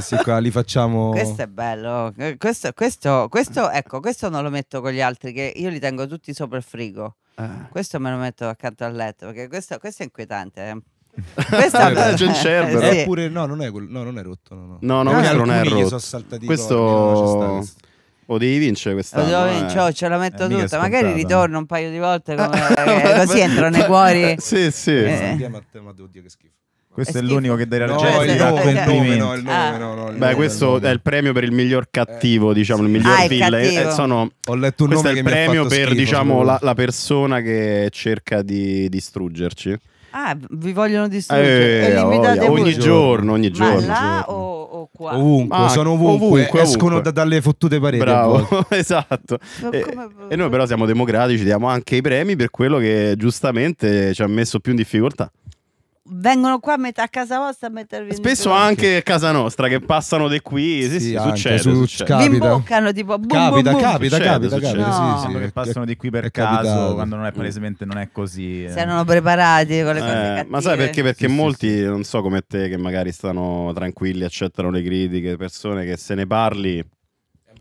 Sì. qua li facciamo... Questo è bello, questo, questo, questo, ecco, questo non lo metto con gli altri, che io li tengo tutti sopra il frigo. Eh. Questo me lo metto accanto al letto perché questo, questo è inquietante. Eh. questo è c'è il cerbero. sì. Eppure no, non è, no, non è rotto. No, no, no, questo non è rotto. Questo... Corni, o devi vincere questa. Lo devo eh. oh, ce la metto tutta. Magari ritorno un paio di volte come, così entro nei cuori. sì, sì. Eh. Andiamo a te, ma devo dire che schifo. Questo è, è l'unico che dai ragione. No, cioè, no, complimenti. No, nome, ah. no, no, Beh, questo è il premio per il miglior eh, cattivo, eh. diciamo, il miglior ah, villain. Eh, sono... Ho letto un questo nome è il premio per, schifo, diciamo, la, la, persona che cerca di distruggerci. Ah, vi vogliono distruggere. Eh, ogni, ogni giorno, ogni giorno. Ma giorno. O, qua? Ovunque, ah, sono ovunque, ovunque escono ovunque. Da, dalle fottute pareti. Bravo, esatto. E, e noi però siamo democratici, diamo anche i premi per quello che giustamente ci ha messo più in difficoltà vengono qua a, metà, casa vostra a mettervi Spesso anche a casa nostra che passano di qui, sì, sì, sì succede, su, succede. Capita. Vi imboccano tipo boom, Capita, boom, boom. capita, succede, capita, succede. no. sì, sì. Che passano di qui per è caso capitato. quando non è palesemente non è così. Eh. erano preparati con le eh, cose eh, Ma sai perché? Perché sì, molti, non so come te che magari stanno tranquilli, accettano le critiche, persone che se ne parli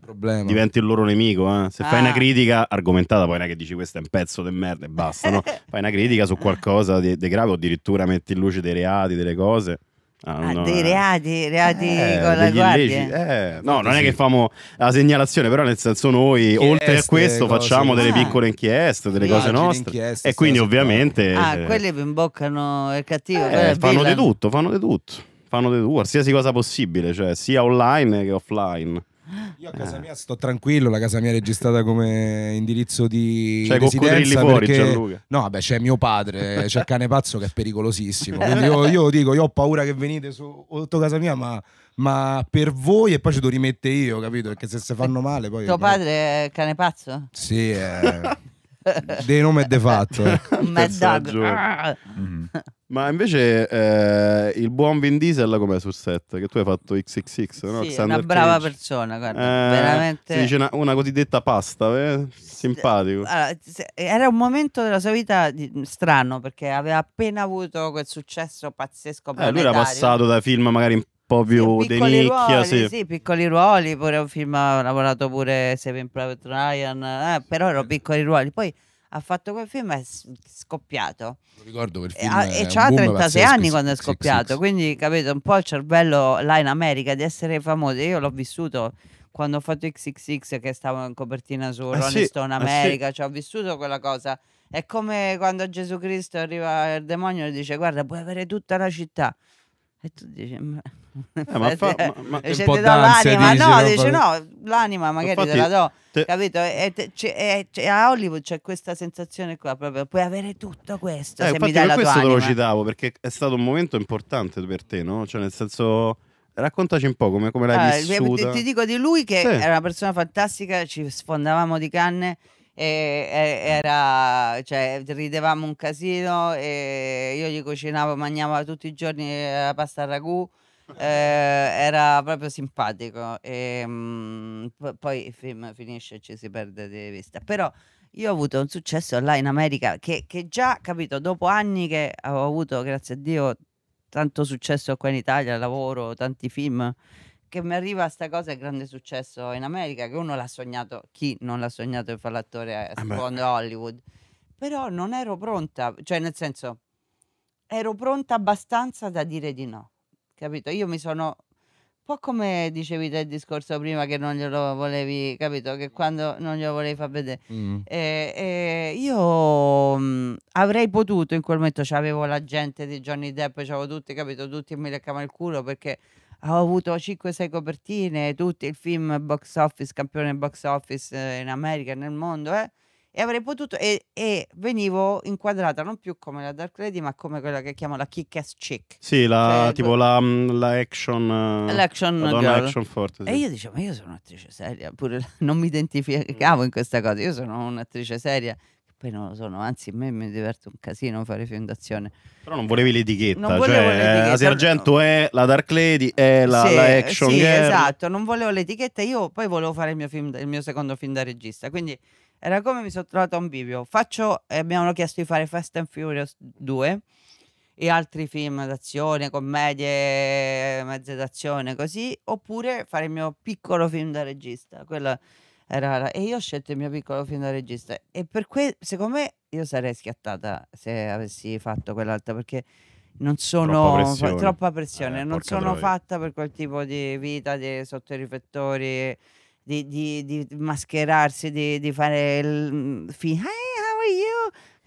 problema. Diventi il loro nemico. Eh? Se ah. fai una ah. critica argomentata, poi non è che dici questo è un pezzo di merda e basta. No? fai una critica su qualcosa di, di grave addirittura metti in luce dei reati, delle cose. Ah, ah no, dei eh. reati, reati eh, con la guardia. Eh, no, non è che famo la segnalazione, però nel senso noi inchieste, oltre a questo cose, facciamo delle ah. piccole inchieste, delle cose nostre. E quindi ovviamente... Ah, eh, quelle imboccano il cattivo. Eh, fanno di tutto, fanno di tutto, fanno di tutto, qualsiasi cosa possibile, cioè sia online che offline. Io a eh. casa mia sto tranquillo, la casa mia è registrata come indirizzo di cioè, residenza fuori, perché... Gianluca. No, vabbè, c'è mio padre, c'è il cane pazzo che è pericolosissimo. Quindi io, io dico, io ho paura che venite sotto casa mia, ma ma per voi e poi ci devo rimettere io, capito? Perché se si fanno male poi... Tuo padre è cane pazzo? Sì, è... dei nomi e dei fatti eh. Un mad dog. Ma invece eh, il buon Vin Diesel com'è sul set? Che tu hai fatto XXX, no? Sì, Xander una brava Cage. persona, guarda, eh, veramente... Si dice una, una cosiddetta pasta, eh? simpatico. Allora, era un momento della sua vita strano, perché aveva appena avuto quel successo pazzesco Eh, lui era passato da film magari un po' più sì, di nicchia. Ruoli, sì. sì. piccoli ruoli, pure un film, ha lavorato pure Seven Private Ryan, eh, però erano piccoli ruoli. Poi ha fatto quel film è scoppiato. Lo ricordo quel film. E, e ha 36 anni quando è scoppiato, quindi capito un po' il cervello là in America di essere famoso. Io l'ho vissuto quando ho fatto XXX che stavo in copertina su ah, Rolling sì, Stone eh America, ah, cioè ho vissuto quella cosa. È come quando Gesù Cristo arriva il demonio e dice guarda puoi avere tutta la città e tu dici, ma, eh, ma, fa, eh, ma, ma è un dall'anima, ma no, no, dice no, l'anima magari infatti, te la do, te... capito? E, te, e, e, a Hollywood c'è questa sensazione qua, proprio puoi avere tutto questo. Eh, se mi dai per questo te lo citavo perché è stato un momento importante per te, no? Cioè, nel senso. Raccontaci un po' come, come l'hai ah, vissuta. Ti, ti, dico di lui che sì. era una persona fantastica, ci sfondavamo di canne e era, cioè, ridevamo un casino e io gli cucinavo, mangiava tutti i giorni la eh, pasta al ragù. Eh, era proprio simpatico e ehm, mh, poi il film finisce e ci si perde di vista però io ho avuto un successo là in America che, che già capito dopo anni che ho avuto grazie a Dio tanto successo qua in Italia lavoro tanti film che mi arriva questa cosa è grande successo in America, che uno l'ha sognato, chi non l'ha sognato di fare l'attore a eh, eh secondo ah Hollywood, però non ero pronta, cioè nel senso, ero pronta abbastanza da dire di no, capito? Io mi sono, un po' come dicevi te il discorso prima che non glielo volevi, capito? Che quando non glielo volevi far vedere, mm. eh, eh, io mh, avrei potuto in quel momento, avevo la gente di Johnny Depp, avevo tutti, capito? Tutti mi leccavano il culo perché ho avuto 5-6 copertine, tutti il film box office, campione box office eh, in America, nel mondo, eh, e avrei potuto, e, e venivo inquadrata non più come la Dark Lady, ma come quella che chiamo la kick-ass chick. Sì, la, Cioè, tipo la, mm, la action. eh, L'action la action forte. sì. E io dicevo, ma io sono un'attrice seria, pure non mi identificavo in mm. questa cosa, io sono un'attrice seria poi non lo sono, anzi a me mi diverte un casino fare fondazione. Però non volevi l'etichetta, non cioè eh, l'etichetta. la Sergento no. è la Dark Lady, è la, sì, la eh, action sì, girl. esatto, non volevo l'etichetta, io poi volevo fare il mio, film, il mio secondo film da regista, quindi era come mi sono trovato a un bivio. Faccio, eh, mi chiesto di fare Fast and Furious 2 e altri film d'azione, commedie, mezze d'azione, così, oppure fare il mio piccolo film da regista, quello rara. E io ho scelto il mio piccolo film da regista. E per que- secondo me io sarei schiattata se avessi fatto quell'altra perché non sono troppa pressione, troppa pressione eh, non sono troia. fatta per quel tipo di vita di sotto i riflettori, di, di, di mascherarsi, di, di fare il mm, eh,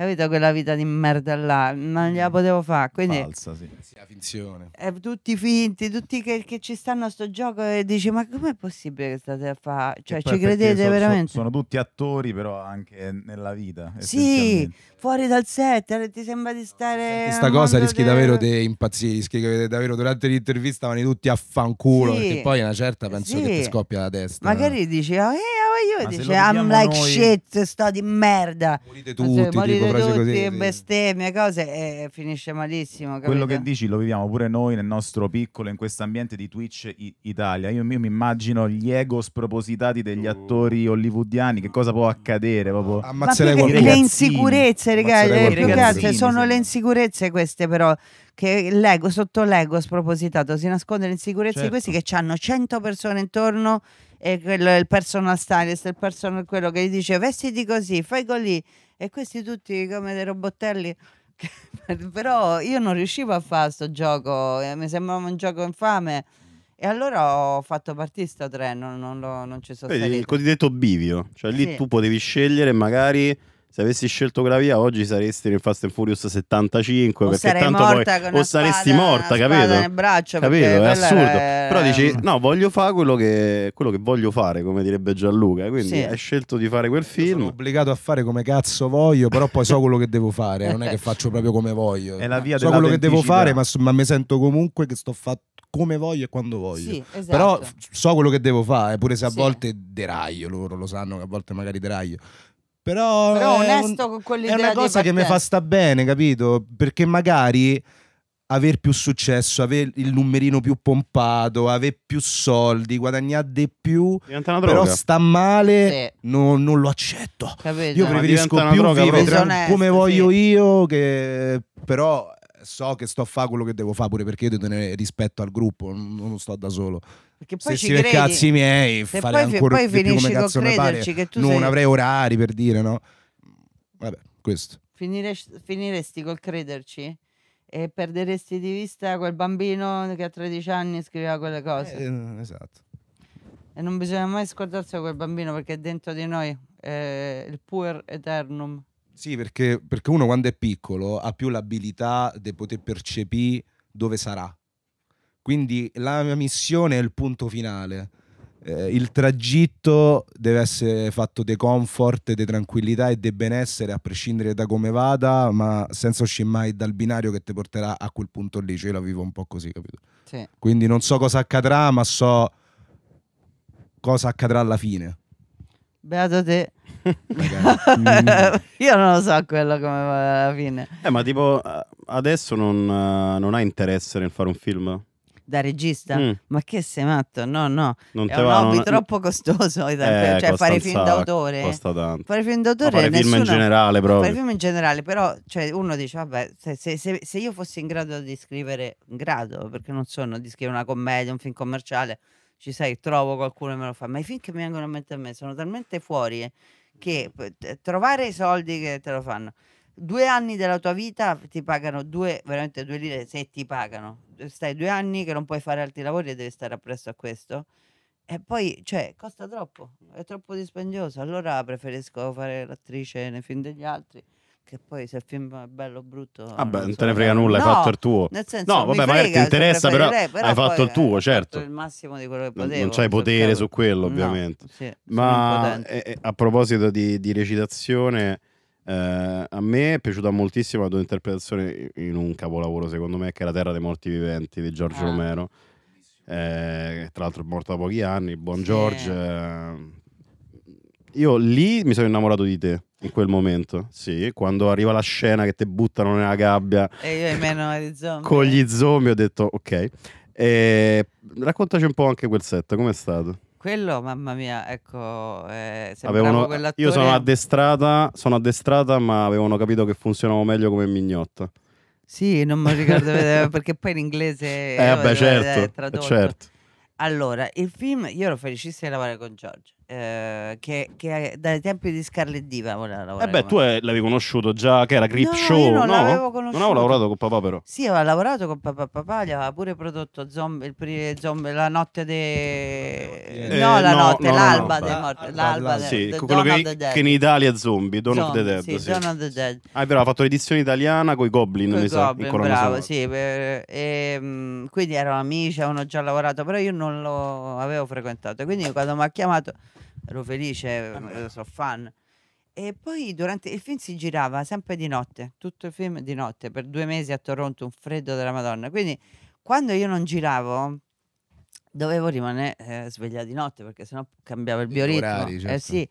capito quella vita di merda là, non gliela mm. potevo fare. Quindi Falsa, sì. sì finzione. è eh, tutti finti, tutti che, che, ci stanno a sto gioco e dici ma com'è possibile che state a fare? Cioè ci credete sono, veramente? Sono, sono, tutti attori però anche nella vita. Sì, fuori dal set, eh, ti sembra di stare... Questa cosa rischi davvero di impazzire, rischi davvero durante l'intervista vanno tutti a fanculo, sì. perché poi una certa penso sì. che ti scoppia la testa. Magari no? dici, oh, eh, oh, io, dice, I'm like noi... shit, sto di merda. Morite tutti, morite frase tutti, così. bestemmie, cose e eh, finisce malissimo. Capito? Quello che dici lo viviamo pure noi nel nostro piccolo, in questo ambiente di Twitch i- Italia. Io, io mi immagino gli ego spropositati degli oh. attori hollywoodiani, che cosa può accadere? Proprio. Ammazzerei qualcuno. Le insicurezze, ragazzi, eh, più cazzo, sono le insicurezze queste però che l'ego, sotto l'ego spropositato si nasconde l'insicurezza certo. di questi certo. che hanno 100 persone intorno e quello è il personal stylist, il personal quello che gli dice vestiti così, fai così e questi tutti come dei robottelli. Però io non riuscivo a fare questo gioco, eh, mi sembrava un gioco infame. E allora ho fatto partire sto treno, non, lo- non ci sono stato. il cosiddetto bivio, cioè lì Sì. tu potevi scegliere magari se avessi scelto quella via oggi saresti nel Fast and Furious 75 o perché tanto poi o saresti spada, morta, capito? Nel braccio, capito? È assurdo. È... Però dici no, voglio fare quello che, quello che voglio fare, come direbbe Gianluca, quindi sì. hai scelto di fare quel film. Io sono obbligato a fare come cazzo voglio, però poi so quello che devo fare, non è che faccio proprio come voglio. È la via so quello che devo fare, ma, ma mi sento comunque che sto fatto come voglio e quando voglio. Sì, esatto. Però so quello che devo fare, pure se a sì. volte deraglio, loro lo sanno che a volte magari deraglio. Però, Però onesto con quell'idea. È una cosa che mi fa sta bene, capito? Perché magari aver più successo, avere il numerino più pompato, avere più soldi, guadagnare di più, però sta male, sì. no, non lo accetto. Capito? Io preferisco più droga, vivere come sì. voglio io, che però so che sto a fare quello che devo fare pure perché io devo tenere rispetto al gruppo, non sto da solo. Perché poi se ci credi, cazzi miei, fare poi, ancora poi di più come cazzo mi pare, che tu non sei... avrei orari per dire, no? Vabbè, questo. Finire, finiresti col crederci? E perderesti di vista quel bambino che a 13 anni scriveva quelle cose. Eh, eh, esatto. E non bisogna mai scordarsi di quel bambino perché è dentro di noi, è il puer eternum. Sì, perché, perché uno quando è piccolo ha più l'abilità di poter percepire dove sarà quindi la mia missione è il punto finale. Eh, il tragitto deve essere fatto di comfort, di tranquillità e di benessere a prescindere da come vada, ma senza uscire mai dal binario che ti porterà a quel punto lì. Cioè, io la vivo un po' così, capito? Sì. Quindi non so cosa accadrà, ma so cosa accadrà alla fine. Beato te. Io non lo so quello come va alla fine. Eh, ma tipo eh, adesso non, eh, non hai interesse nel fare un film? da regista, mm. ma che sei matto? No, no, non è un va, hobby non... troppo costoso, eh, cioè fare film d'autore. Costa tanto. Fare film d'autore, ma fare nessuno... film in generale proprio. Fare film in generale, però cioè, uno dice, vabbè, se, se, se, se, io fossi in grado di scrivere, in grado, perché non sono di scrivere una commedia, un film commerciale, ci sai, trovo qualcuno e me lo fa, ma i film che mi vengono a mente a me sono talmente fuori che trovare i soldi che te lo fanno due anni della tua vita ti pagano due, veramente due lire se ti pagano. Stai due anni che non puoi fare altri lavori e devi stare appresso a questo. E poi, cioè, costa troppo, è troppo dispendioso. Allora preferisco fare l'attrice nei film degli altri che poi se il film è bello o brutto Vabbè, ah non, te ne frega nulla, no, hai fatto il tuo nel senso, no vabbè magari ti interessa però, però, hai fatto il eh, tuo certo fatto il massimo di quello che potevo non c'hai potere certo. su quello ovviamente no, sì, ma eh, eh, a proposito di, di recitazione eh, a me è piaciuta moltissimo la tua interpretazione in un capolavoro, secondo me, che è La Terra dei Morti Viventi di Giorgio ah. Romero. Eh, tra l'altro è morto da pochi anni, buon sì. George. Eh, io lì mi sono innamorato di te in quel momento. Sì, quando arriva la scena che ti buttano nella gabbia. E io in meno zombie. Con gli zombie ho detto ok. Eh, raccontaci un po' anche quel set, com'è stato? quello, mamma mia, ecco, eh, avevano, Io sono addestrata, sono addestrata, ma avevano capito che funzionavo meglio come mignotta. Sì, non mi ricordo eh, perché poi in inglese eh, vabbè, eh, certo, è tradotto. Certo. Allora, il film, io ero felicissima di lavorare con Giorgio. Eh, che, che, dai tempi di Scarlet Diva voleva eh beh, tu è, eh, l'avevi conosciuto già, che era Grip no, Show, non, no? non avevo lavorato con papà però. Sì, aveva lavorato con papà, papà gli aveva pure prodotto zombie, il zombie, la notte de... Eh, no, la no, notte, no, l'alba no, dei morti, l'alba de, sì, quello che, che, in Italia è zombie, Dawn zombie, of the Dead. Sì, sì. Dawn of the Dead. Ah, è vero, ha fatto l'edizione italiana con i Goblin, mi sa, bravo, sì, per, e, ehm, quindi erano amici, avevano già lavorato, però io non lo avevo frequentato, quindi quando mi ha chiamato ero felice, eh, mm, sono fan. E poi durante il film si girava sempre di notte, tutto il film di notte, per due mesi a Toronto, un freddo della Madonna. Quindi quando io non giravo, dovevo rimanere eh, sveglia di notte perché sennò cambiava il bioritmo. Orari, eh, certo. eh, sì.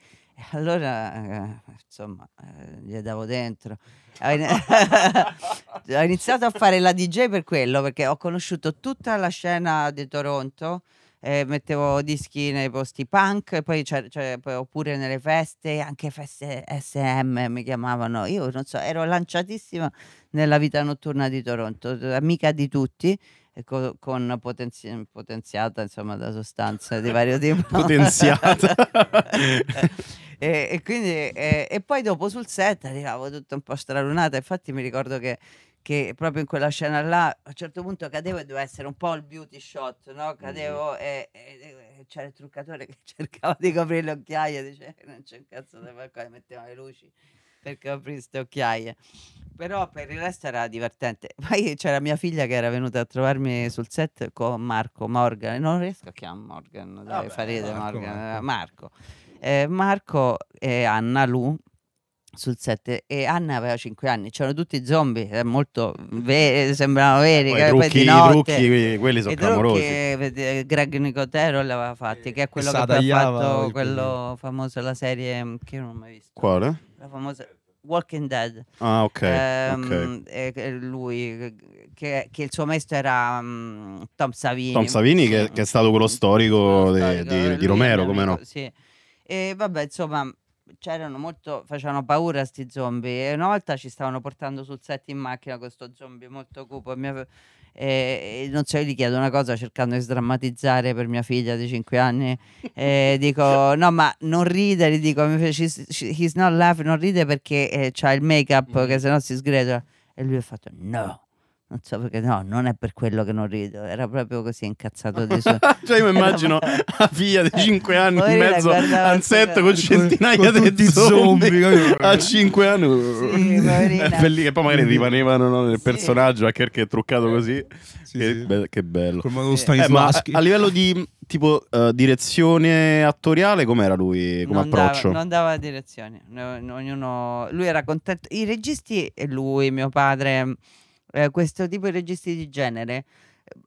Allora, eh, insomma, eh, gli davo dentro. ho iniziato a fare la DJ per quello, perché ho conosciuto tutta la scena di Toronto eh, mettevo dischi nei posti punk, poi, cioè, cioè, oppure nelle feste, anche feste SM mi chiamavano. Io non so, ero lanciatissima nella vita notturna di Toronto, amica di tutti. Co con potenzi potenziata insomma da sostanze di vario tipo potenziata e, e, quindi e, e, poi dopo sul set arrivavo tutta un po' stralunata infatti mi ricordo che che proprio in quella scena là a un certo punto cadevo e doveva essere un po' il beauty shot, no? Mm-hmm. Cadevo e, e, e c'era il truccatore che cercava di coprire le occhiaie, dice eh, non c'è un cazzo da fare qua, metteva le luci per coprire queste occhiaie. Però per il resto era divertente. Poi c'era mia figlia che era venuta a trovarmi sul set con Marco Morgan, non riesco a chiamare Morgan, dai, Vabbè, farete Marco. Morgan, Marco. Marco. Eh, Marco e Anna Lu sul set e Anna aveva 5 anni, c'erano tutti zombie, eh, molto mm. veri, sembravano eh, veri. Poi, trucchi, notte, trucchi, quelli sono clamorosi. Trucchi, Greg Nicotero l'aveva eh, fatti, che è quello che ha fatto quello famoso, la serie mm, che io non ho mai visto. Quale? La famosa Walking Dead. Ah, ok. Ehm, okay. Lui, che, che, il suo maestro era um, Tom Savini. Tom Savini, che, che è stato quello storico, di, di, di Romero, come no? Sì. E vabbè, insomma, c'erano molto, facevano paura sti zombie e una volta ci stavano portando sul set in macchina questo zombie molto cupo e, e, e non so, io gli chiedo una cosa cercando di sdrammatizzare per mia figlia di 5 anni e dico no ma non ride, gli dico he's not laughing, non ride perché eh, c'ha il make up mm. che sennò si sgretola e lui ha fatto no non so perché, no, non è per quello che non rido, era proprio così incazzato di suo. cioè, io mi immagino la figlia di 5 anni in mezzo a un set con centinaia con di zombie, zombie a 5 anni. Uh. Sì, Belli, poi magari rimanevano no, nel sì. personaggio anche perché è truccato così. Sì, che, sì. Be- che, bello. Eh, ma a, a, livello di tipo uh, direzione attoriale, com'era lui come non approccio? Dava, non dava direzione, no, ognuno, lui era contento. I registi e lui, mio padre eh, questo tipo di registi di genere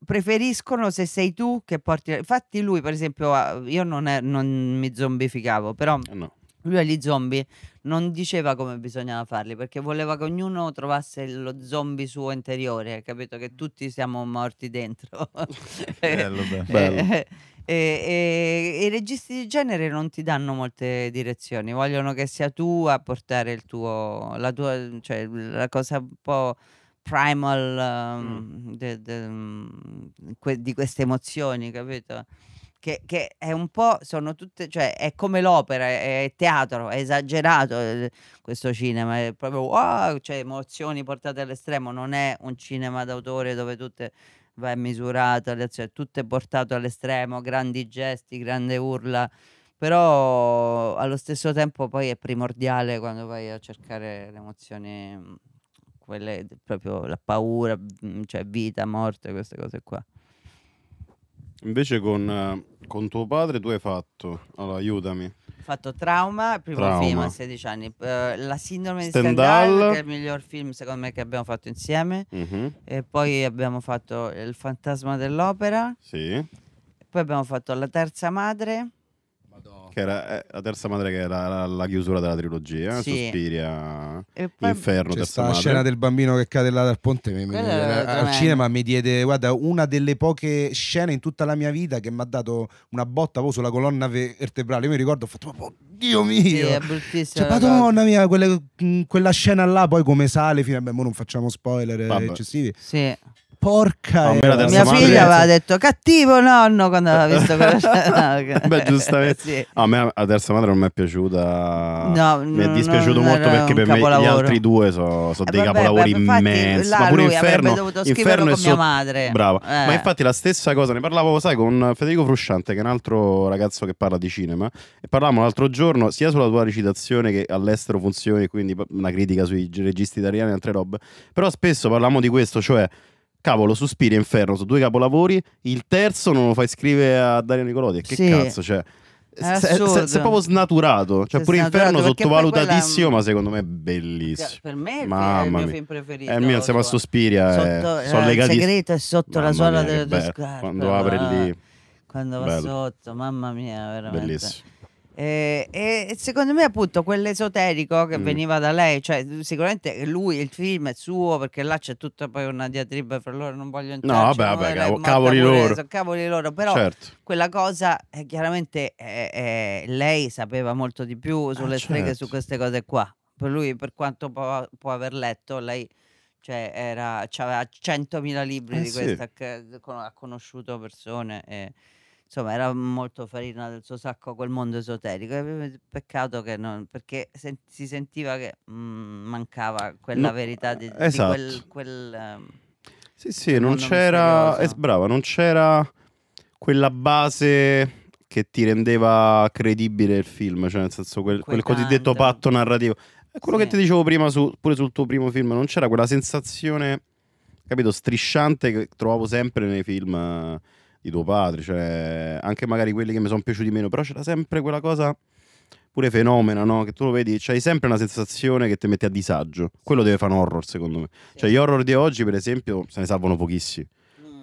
preferiscono se sei tu che porti. Infatti, lui, per esempio, io non, è, non mi zombificavo, però. Eh, no. Lui agli zombie non diceva come bisognava farli perché voleva che ognuno trovasse lo zombie suo interiore, capito? Che tutti siamo morti dentro. bello, bello. Eh, bello. E, eh, e, i registi di genere non ti danno molte direzioni, vogliono che sia tu a portare il tuo, la tua, cioè la cosa un po' primal um, mm. de, de, mm, que, di queste emozioni, capito? Che, che, è un po', sono tutte, cioè è come l'opera, è, è teatro, è esagerato eh, questo cinema, è proprio wow, cioè emozioni portate all'estremo, non è un cinema d'autore dove tutte va misurato, cioè, tutto è portato all'estremo, grandi gesti, grande urla, però allo stesso tempo poi è primordiale quando vai a cercare le emozioni mm, quelle proprio la paura, mm, cioè vita, morte, queste cose qua. Invece con, eh, con tuo padre tu hai fatto, allora aiutami. Ho fatto Trauma, il primo Trauma. film a 16 anni, uh, La sindrome Stendhal. di Stendhal, che è il miglior film secondo me che abbiamo fatto insieme, mm-hmm. e poi abbiamo fatto Il fantasma dell'opera, sì. poi abbiamo fatto La terza madre, che era eh, la terza madre che era la, la chiusura della trilogia, eh, sì. Sospiria, e poi... Inferno, C'è sta la scena del bambino che cade là dal ponte, mi, mi, al cinema mi diede, guarda, una delle poche scene in tutta la mia vita che mi ha dato una botta proprio sulla colonna vertebrale, io mi ricordo, ho fatto, ma oh, Dio mio, sì, è bruttissimo, cioè, madonna mia, quella, mm, quella, scena là, poi come sale, fino a, beh, non facciamo spoiler Vabbè. eccessivi. Sì porca. No, era. Mia figlia aveva detto cattivo nonno quando aveva visto quella scena Beh, giustamente. Sì. No, a me la terza madre non mi è piaciuta. No, mi è dispiaciuto molto perché per capolavoro. me gli altri due sono so eh, dei vabbè, capolavori beh, immensi. ma pure Inferno, dovuto Inferno con so... mia madre. Brava. Eh. Ma infatti la stessa cosa, ne parlavo, sai, con Federico Frusciante, che è un altro ragazzo che parla di cinema. E parlavamo l'altro giorno sia sulla tua recitazione che all'estero funzioni, quindi una critica sui registi italiani e altre robe. Però spesso parliamo di questo, cioè Cavolo, Suspiri e Inferno sono due capolavori. Il terzo non lo fai scrivere a Dario Nicolodi. Che sì. cazzo, cioè. Se, se, proprio snaturato, cioè pure Inferno sottovalutatissimo, quella... ma secondo me è bellissimo. per me Mamma è il mio film preferito. È il mio insieme a cioè, Sospiria. Sotto, eh, sono legati... Il segreto è sotto Mamma la suola dello delle scarpe. Quando apre lì quando va Bello. sotto, mamma mia, veramente. Bellissimo. E, eh, e, secondo me appunto quell'esoterico che mm. veniva da lei, cioè sicuramente lui il film è suo perché là c'è tutta poi una diatriba fra loro, non voglio entrare. No, vabbè, vabbè cavo, cavoli loro. Sono cavoli loro, però certo. quella cosa eh, chiaramente eh, eh, lei sapeva molto di più ah, sulle ah, streghe certo. su queste cose qua. Per lui per quanto può, può aver letto, lei cioè era, aveva 100.000 libri eh, di sì. questa, ha conosciuto persone. E, eh insomma era molto farina del suo sacco quel mondo esoterico. Peccato che non, perché sen- si sentiva che mh, mm, mancava quella no, verità di, esatto. di quel... Esatto. quel ehm, sì, sì, non c'era... Eh, brava, non c'era quella base che ti rendeva credibile il film, cioè nel senso quel, quel cosiddetto patto narrativo. È eh, quello sì. che ti dicevo prima, su, pure sul tuo primo film, non c'era quella sensazione, capito, strisciante che trovavo sempre nei film eh, di tuo padre, cioè anche magari quelli che mi sono piaciuti meno, però c'era sempre quella cosa pure fenomena, no? Che tu lo vedi, c'hai sempre una sensazione che ti mette a disagio. Quello deve fare un horror, secondo me. Cioè, gli horror di oggi, per esempio, se ne salvano pochissimi.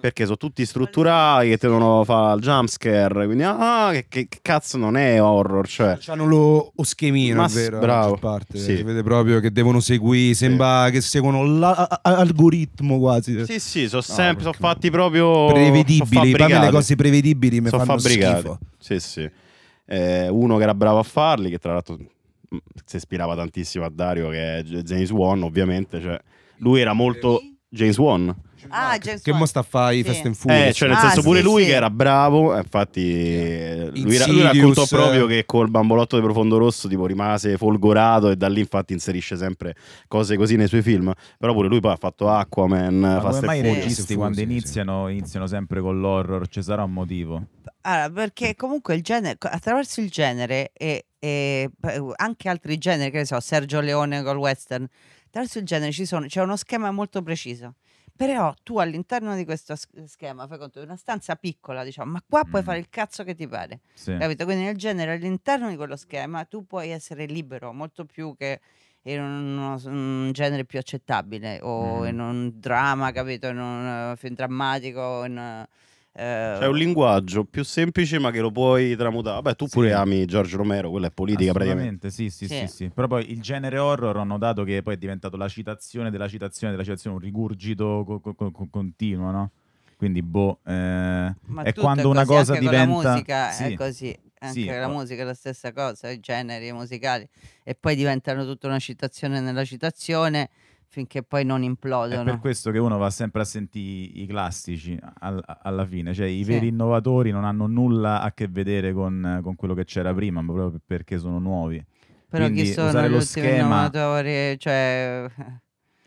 Mm. perché sono tutti strutturali che devono fare il jumpscare. Quindi, ah, che, che, cazzo non è horror? Cioè. C'hanno cioè, lo, lo schemino, Mas- vero? Bravo. Parte. Sì. Si vede proprio che devono seguire. Sembra sì. che seguono l'algoritmo quasi. Sì, sì, sono sempre no, sono fatti proprio prevedibili. Fammi le cose prevedibili. Mi sono fabbricati. Sì, sì. Eh, uno che era bravo a farli, che tra l'altro mm, si ispirava tantissimo a Dario, che è James Wan, ovviamente. Cioè, lui era molto James Wan ah, James che mo sta a fare sì. Fast and Furious. Eh, cioè, nel ah, senso, pure sì, lui sì. che era bravo. Eh, infatti, yeah. lui, ra- lui raccontò proprio che col bambolotto di Profondo Rosso tipo, rimase folgorato e da lì, infatti, inserisce sempre cose così nei suoi film. Però pure lui poi ha fatto Aquaman. Ma Fast come mai i registi quando iniziano, iniziano sempre con l'horror? Ci sarà un motivo? Allora, perché comunque il genere, attraverso il genere e, e eh, anche altri generi, che ne so, Sergio Leone col western, attraverso il genere c'è uno schema molto preciso però tu all'interno di questo schema fai conto di una stanza piccola, diciamo, ma qua puoi Mm. fare il cazzo che ti pare. Sì. Capito? Quindi nel genere all'interno di quello schema tu puoi essere libero molto più che in uno un genere più accettabile o Mm. in un dramma, capito? In un eh, film drammatico, in, eh, eh, C'è un linguaggio più semplice, ma che lo puoi tramutare. Vabbè, tu pure ami Giorgio Romero, quella è politica praticamente. Sì sì, sì, sì, sì, Però poi il genere horror ho notato che poi è diventato la citazione della citazione della citazione, un rigurgito co- co- co- continuo, no? Quindi, boh, eh, è quando è una cosa diventa. La musica sì. è così anche sì, la musica è la stessa cosa, i generi musicali e poi diventano tutta una citazione nella citazione finché poi non implodono. È per questo che uno va sempre a sentire i classici all- alla fine, cioè i sì. veri innovatori non hanno nulla a che vedere con, con, quello che c'era prima, ma proprio perché sono nuovi. Però Quindi chi sono gli schema... innovatori? Cioè...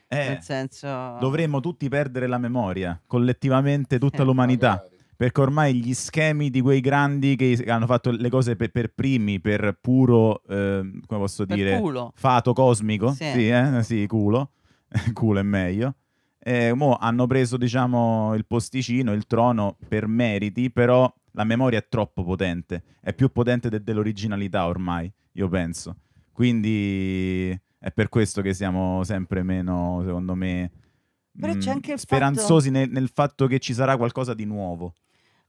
Eh, nel senso... Dovremmo tutti perdere la memoria, collettivamente tutta eh, l'umanità. Magari. Perché ormai gli schemi di quei grandi che hanno fatto le cose per, per primi, per puro, eh, come posso per dire, culo. fato cosmico, sì. Sì, eh, sì, culo, culo è meglio. Eh, mo hanno preso diciamo, il posticino, il trono per meriti, però la memoria è troppo potente, è più potente de- dell'originalità ormai, io penso. Quindi è per questo che siamo sempre meno, secondo me, però mh, mm, c'è anche il speranzosi fatto... Nel, nel fatto che ci sarà qualcosa di nuovo.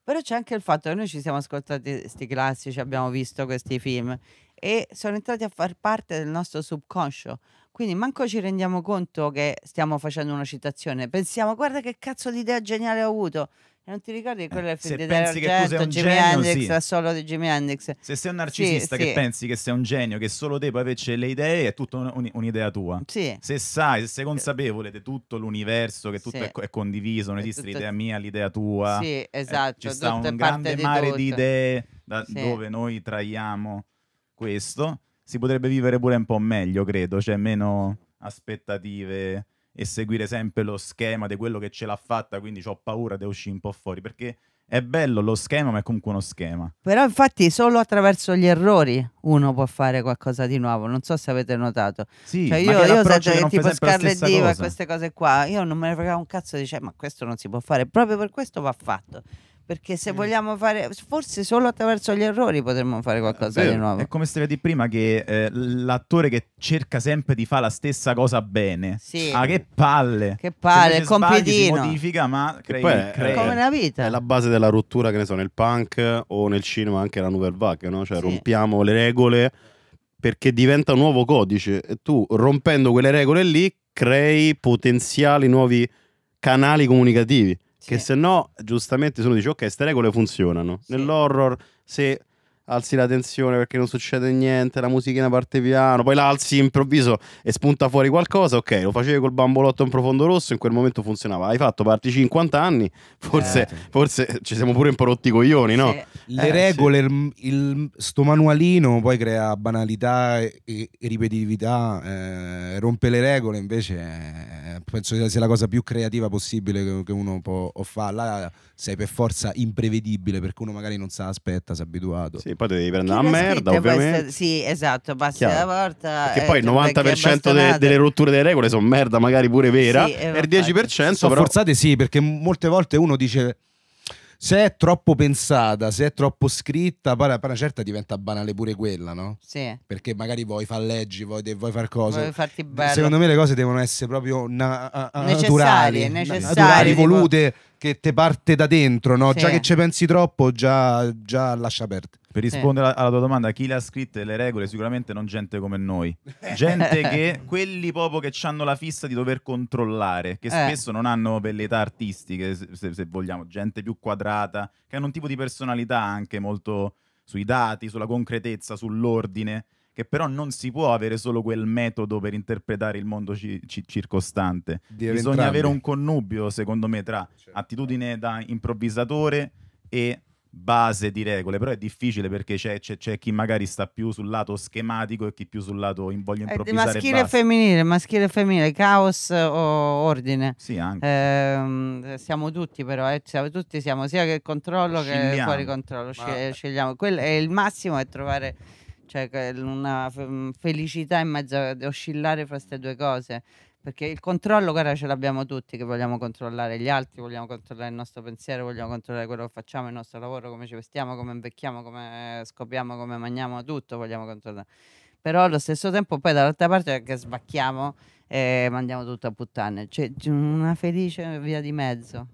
Però c'è anche il fatto che noi ci siamo ascoltati questi classici, abbiamo visto questi film e sono entrati a far parte del nostro subconscio. Quindi manco ci rendiamo conto che stiamo facendo una citazione. Pensiamo, guarda che cazzo di idea geniale ho avuto. non ti ricordi quello eh, se pensi che tu sei un Jimi genio, Hendrix, sì. solo di Jimi Hendrix. Se sei un narcisista sì, che sì. pensi che sei un genio, che solo te puoi averci le idee, è tutta un, un, un'idea tua. Sì. Se sai, se sei consapevole di tutto l'universo, che tutto è, è, condiviso, non è esiste tutto... l'idea mia, l'idea tua. Sì, esatto. Eh, ci esatto, sta un grande di mare tutto. di idee da dove noi traiamo questo si potrebbe vivere pure un po' meglio, credo, cioè meno aspettative e seguire sempre lo schema di quello che ce l'ha fatta, quindi ho paura di uscire un po' fuori, perché è bello lo schema, ma è comunque uno schema. Però infatti solo attraverso gli errori uno può fare qualcosa di nuovo, non so se avete notato. Sì, cioè, io, io sento che tipo Scarlett Diva e queste cose qua, io non me ne fregavo un cazzo, dice ma questo non si può fare, proprio per questo va fatto perché se mm. vogliamo fare, forse solo attraverso gli errori potremmo fare eh, qualcosa Beh, di nuovo. È come stavi di prima che eh, l'attore che cerca sempre di fare la stessa cosa bene. Sì. Ah, che palle! Che palle, è compitino. Si modifica, ma crei, poi, crei. È come una vita. È la base della rottura, che ne so, nel punk o nel cinema anche la nouvelle vague, no? Cioè sì. rompiamo le regole perché diventa un nuovo codice e tu rompendo quelle regole lì crei potenziali nuovi canali comunicativi. Sì. Che se no, giustamente, se uno dice, ok, queste regole funzionano. Sì. Nell'horror, se alzi la tensione perché non succede niente, la musichina parte piano, poi la alzi improvviso e spunta fuori qualcosa, ok, lo facevi col bambolotto in profondo rosso, in quel momento funzionava, hai fatto parti 50 anni, forse, eh, forse ci siamo pure un po' rotti i coglioni, no? Sì. Le eh, regole, sì. il, il, sto manualino poi crea banalità e, e ripetitività, eh, rompe le regole invece... Eh, penso sia la cosa più creativa possibile che uno può fare. Là sei per forza imprevedibile perché uno magari non sa, aspetta, si è abituato. Sì, poi devi prendere una merda, ovviamente. Questa, sì, esatto, passi Chiaro. la porta. Eh, che poi il 90% de, delle rotture delle regole sono merda, magari pure vera. Sì, e il 10% sono però... forzate sì, perché molte volte uno dice se è troppo pensata, se è troppo scritta, poi una certa diventa banale pure quella, no? Sì. Perché magari vuoi fare leggi, vuoi, vuoi far cose. Vuoi farti bello. Secondo me le cose devono essere proprio na- a- necessarie, naturali, necessarie, naturali tipo... volute, che te parte da dentro, no? Sì. Già che ci pensi troppo, già, già lascia perdere. Per rispondere eh. alla tua domanda, chi le ha scritte le regole? Sicuramente non gente come noi. Gente che, quelli proprio che hanno la fissa di dover controllare, che eh. spesso non hanno bellezza artistiche, se, se, vogliamo, gente più quadrata, che hanno un tipo di personalità anche molto sui dati, sulla concretezza, sull'ordine, che però non si può avere solo quel metodo per interpretare il mondo ci, ci, circostante. Deve Bisogna entrarmi. avere un connubio, secondo me, tra certo. attitudine da improvvisatore e base di regole, però è difficile perché c'è, c'è, c'è, chi magari sta più sul lato schematico e chi più sul lato in voglio eh, improvvisare. Eh, maschile e femminile, maschile e femminile, caos o ordine. Sì, anche. Eh, siamo tutti però, eh, siamo, tutti siamo sia che controllo Scegliamo. che fuori controllo, Ma... scegliamo. Quello è il massimo è trovare cioè, una mm, felicità in mezzo a oscillare fra queste due cose perché il controllo, guarda, ce l'abbiamo tutti, che vogliamo controllare gli altri, vogliamo controllare il nostro pensiero, vogliamo controllare quello che facciamo, il nostro lavoro, come ci vestiamo, come invecchiamo, come scopriamo, come mangiamo, tutto vogliamo controllare. Però allo stesso tempo poi dall'altra parte anche sbacchiamo e eh, mandiamo tutto a puttane. Cioè, c'è una felice via di mezzo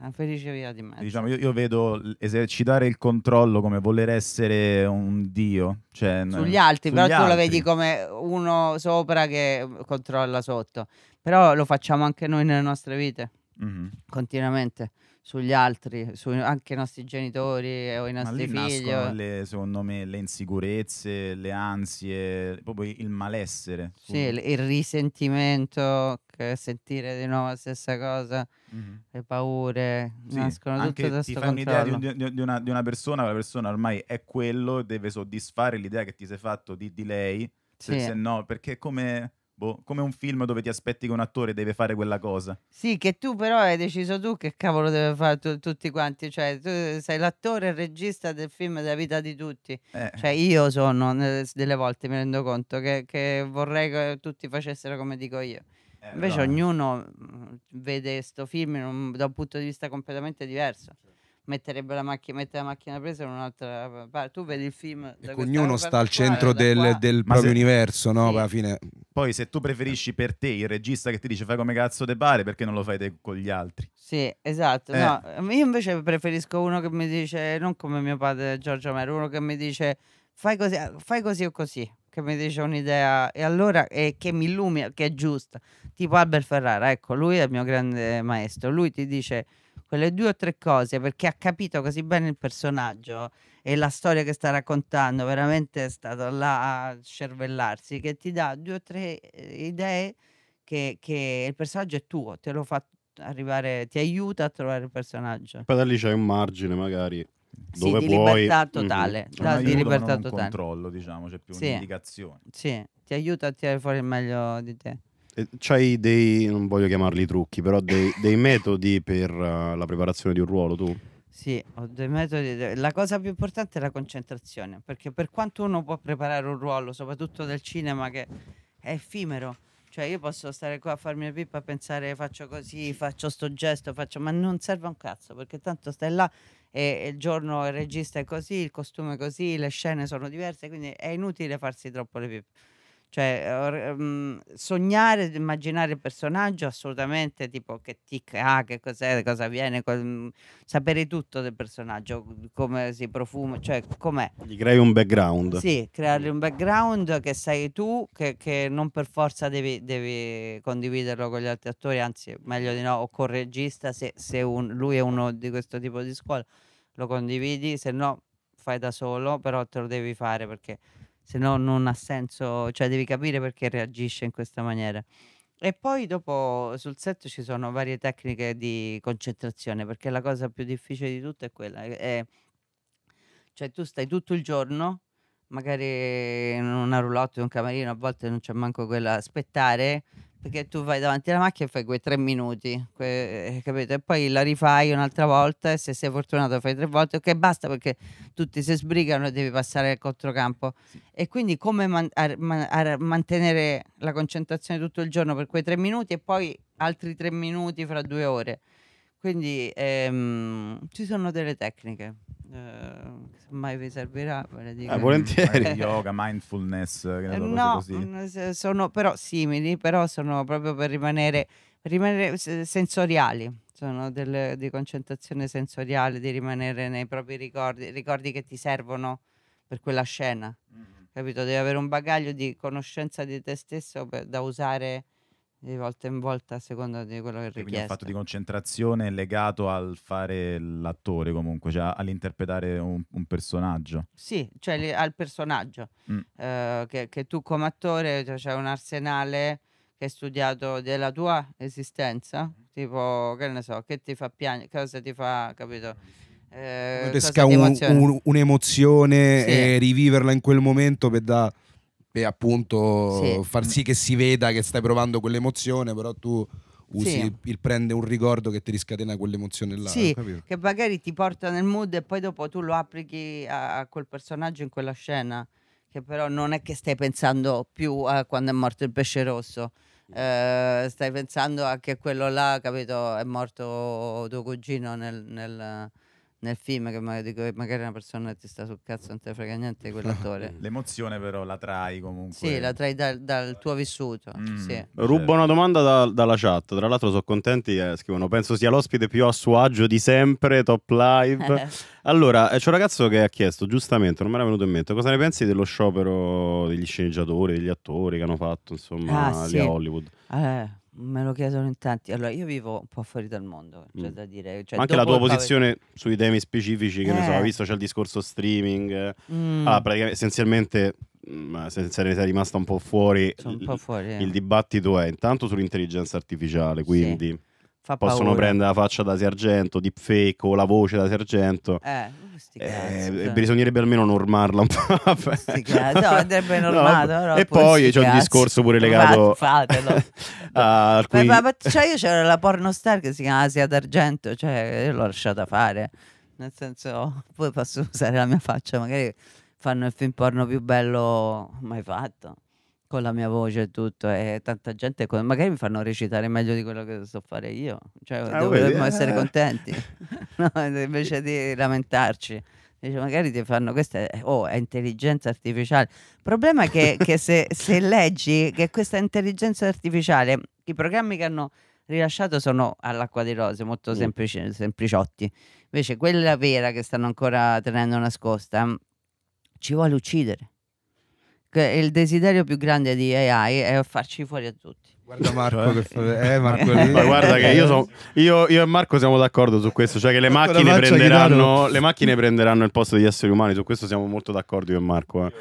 una ah, felice via di mezzo. Diciamo, io, io, vedo esercitare il controllo come voler essere un dio. Cioè, sugli altri, sugli però altri. tu lo vedi come uno sopra che controlla sotto. Però lo facciamo anche noi nelle nostre vite, mm-hmm. continuamente sugli altri, su anche i nostri genitori o i nostri Ma lì figli. O... Le, secondo me le insicurezze, le ansie, proprio il malessere. Sì, il, il risentimento, sentire di nuovo la stessa cosa, mm-hmm. le paure, sì, nascono anche da questo Ti fai un'idea di, un, di, una, di, una, persona, la persona ormai è quello, deve soddisfare l'idea che ti sei fatto di, di lei, se, se no, perché come Boh, come un film dove ti aspetti che un attore deve fare quella cosa. Sì, che tu però hai deciso tu che cavolo deve fare tu, tutti quanti, cioè tu sei l'attore e il regista del film della vita di tutti. Eh. Cioè io sono, delle volte mi rendo conto che, che vorrei che tutti facessero come dico io. Eh, Invece no. ognuno mm, vede questo film un, da un punto di vista completamente diverso. Certo metterebbe la, macchina, mette la macchina presa in un'altra parte. Tu vedi il film. E ognuno sta al centro del, del proprio se... universo, no? Sì. fine. Poi se tu preferisci per te il regista che ti dice fai come cazzo te pare, perché non lo fai te con gli altri? Sì, esatto. Eh. No, io invece preferisco uno che mi dice, non come mio padre Giorgio Mero, uno che mi dice fai così, fai così o così che mi dice un'idea e allora eh, che mi illumina, che è giusta. Tipo Albert Ferrara, ecco, lui è il mio grande maestro. Lui ti dice quelle due o tre cose perché ha capito così bene il personaggio e la storia che sta raccontando, veramente è stato là a cervellarsi, che ti dà due o tre eh, idee che, che il personaggio è tuo, te lo fa arrivare, ti aiuta a trovare il personaggio. Poi da lì c'è un margine magari dove sì, di puoi... libertà totale, mm-hmm. da, di libertà totale. controllo, diciamo, c'è più sì. un'indicazione. Sì, ti aiuta a tirare fuori il meglio di te. Eh, c'hai dei, non voglio chiamarli trucchi, però dei, dei metodi per uh, la preparazione di un ruolo tu? Sì, ho dei metodi. La cosa più importante è la concentrazione, perché per quanto uno può preparare un ruolo, soprattutto del cinema che è effimero, cioè io posso stare qua a farmi la pippa a pensare faccio così, faccio sto gesto, faccio, ma non serve un cazzo, perché tanto stai là e, e il giorno il regista è così, il costume è così, le scene sono diverse, quindi è inutile farsi troppo le pippe. Cioè, um, sognare, immaginare il personaggio assolutamente tipo che tic ha, ah, che cos'è, cosa avviene, co- mm, sapere tutto del personaggio, mm, come si profuma, cioè com'è. Gli crei un background. Sì, creargli mm. un background che sai tu, che, che non per forza devi, devi, condividerlo con gli altri attori, anzi meglio di no, o con il regista se, se un, lui è uno di questo tipo di scuola, lo condividi, se no fai da solo, però te lo devi fare perché se no non ha senso, cioè devi capire perché reagisce in questa maniera. E poi dopo sul set ci sono varie tecniche di concentrazione, perché la cosa più difficile di tutte è quella. È, cioè tu stai tutto il giorno, magari in una roulotte, in un camerino, a volte non c'è manco quella, aspettare perché tu vai davanti alla macchina e fai quei tre minuti, que- eh, capito? E poi la rifai un'altra volta e se sei fortunato fai tre volte, ok basta perché tutti si sbrigano e devi passare al controcampo. E quindi come man- a- man- a- mantenere la concentrazione tutto il giorno per quei tre minuti e poi altri tre minuti fra due ore? Quindi ehm, ci sono delle tecniche. Eh, se mai vi servirà, ve le Eh, volentieri. yoga, mindfulness, che Eh, no, così. mm, sono però simili, però sono proprio per rimanere, per rimanere sensoriali, sono delle, di concentrazione sensoriale, di rimanere nei propri ricordi, ricordi che ti servono per quella scena, mm-hmm. capito? Devi avere un bagaglio di conoscenza di te stesso per- da usare di volta in volta a seconda di quello che richiesto. Quindi il fatto di concentrazione è legato al fare l'attore comunque, cioè all'interpretare un, un personaggio. Sì, cioè li, al personaggio, mm. eh, che, che, tu come attore cioè, c'è cioè un arsenale che hai studiato della tua esistenza, tipo che ne so, che ti fa piangere, cosa ti fa, capito? Eh, un, un'emozione sì. e riviverla in quel momento per dare per appunto sì. far sì che si veda che stai provando quell'emozione, però tu usi sì. il, il, prende un ricordo che ti riscatena quell'emozione là. Sì, che magari ti porta nel mood e poi dopo tu lo applichi a, a, quel personaggio in quella scena, che però non è che stai pensando più a quando è morto il pesce rosso. Eh, stai pensando anche a quello là, capito, è morto tuo cugino nel, nel nel film che magari, eh, una persona ti sta sul cazzo non te frega niente quell'attore l'emozione però la trai comunque sì la trai dal, dal tuo vissuto mm, sì. rubo una domanda da, dalla chat tra l'altro sono contenti eh, scrivono penso sia l'ospite più a suo agio di sempre top live eh. allora eh, c'è un ragazzo che ha chiesto giustamente non mi era venuto in mente cosa ne pensi dello sciopero degli sceneggiatori degli attori che hanno fatto insomma ah, lì sì. a Hollywood eh Me lo chiedono in tanti. Allora, io vivo un po' fuori dal mondo, c'è mm. da dire. Cioè, Ma anche la tua posizione pav- sui temi specifici, che eh. ne so, eh. visto c'è il discorso streaming. Mm. Ah, praticamente, essenzialmente, mm, senza essere rimasta un po' fuori, un po fuori eh. il dibattito è intanto sull'intelligenza artificiale, quindi... Sì. Possono prendere la faccia da sergento, deepfake o la voce da sergento. Eh, eh, eh cioè. bisognerebbe almeno normarla un po'. no, andrebbe normato. No, no, e poi c'è un discorso pure legato. Fatelo. a cui... ma, ma, cioè io c'era la pornostar che si chiama Asia d'argento, cioè io l'ho lasciata fare. Nel senso, poi posso usare la mia faccia, magari fanno il film porno più bello mai fatto. Con la mia voce e tutto, e tanta gente, magari mi fanno recitare meglio di quello che so fare io, cioè Ah, vedi? dovremmo essere eh. contenti, no? Invece di lamentarci. Dice, magari ti fanno, questa oh, è intelligenza artificiale. Il problema è che, che se, se leggi che questa intelligenza artificiale, i programmi che hanno rilasciato sono all'acqua di rose, molto mm. semplici, sempliciotti. Invece quella vera che stanno ancora tenendo nascosta, ci vuole uccidere il desiderio più grande di AI è farci fuori a tutti. Guarda cioè? Marco, per favore. Eh, Marco Ma guarda che io, eh. so, io, io, e Marco siamo d'accordo su questo, cioè che le macchine, prenderanno, le macchine prenderanno il posto degli esseri umani, su questo siamo molto d'accordo io e Marco. Eh.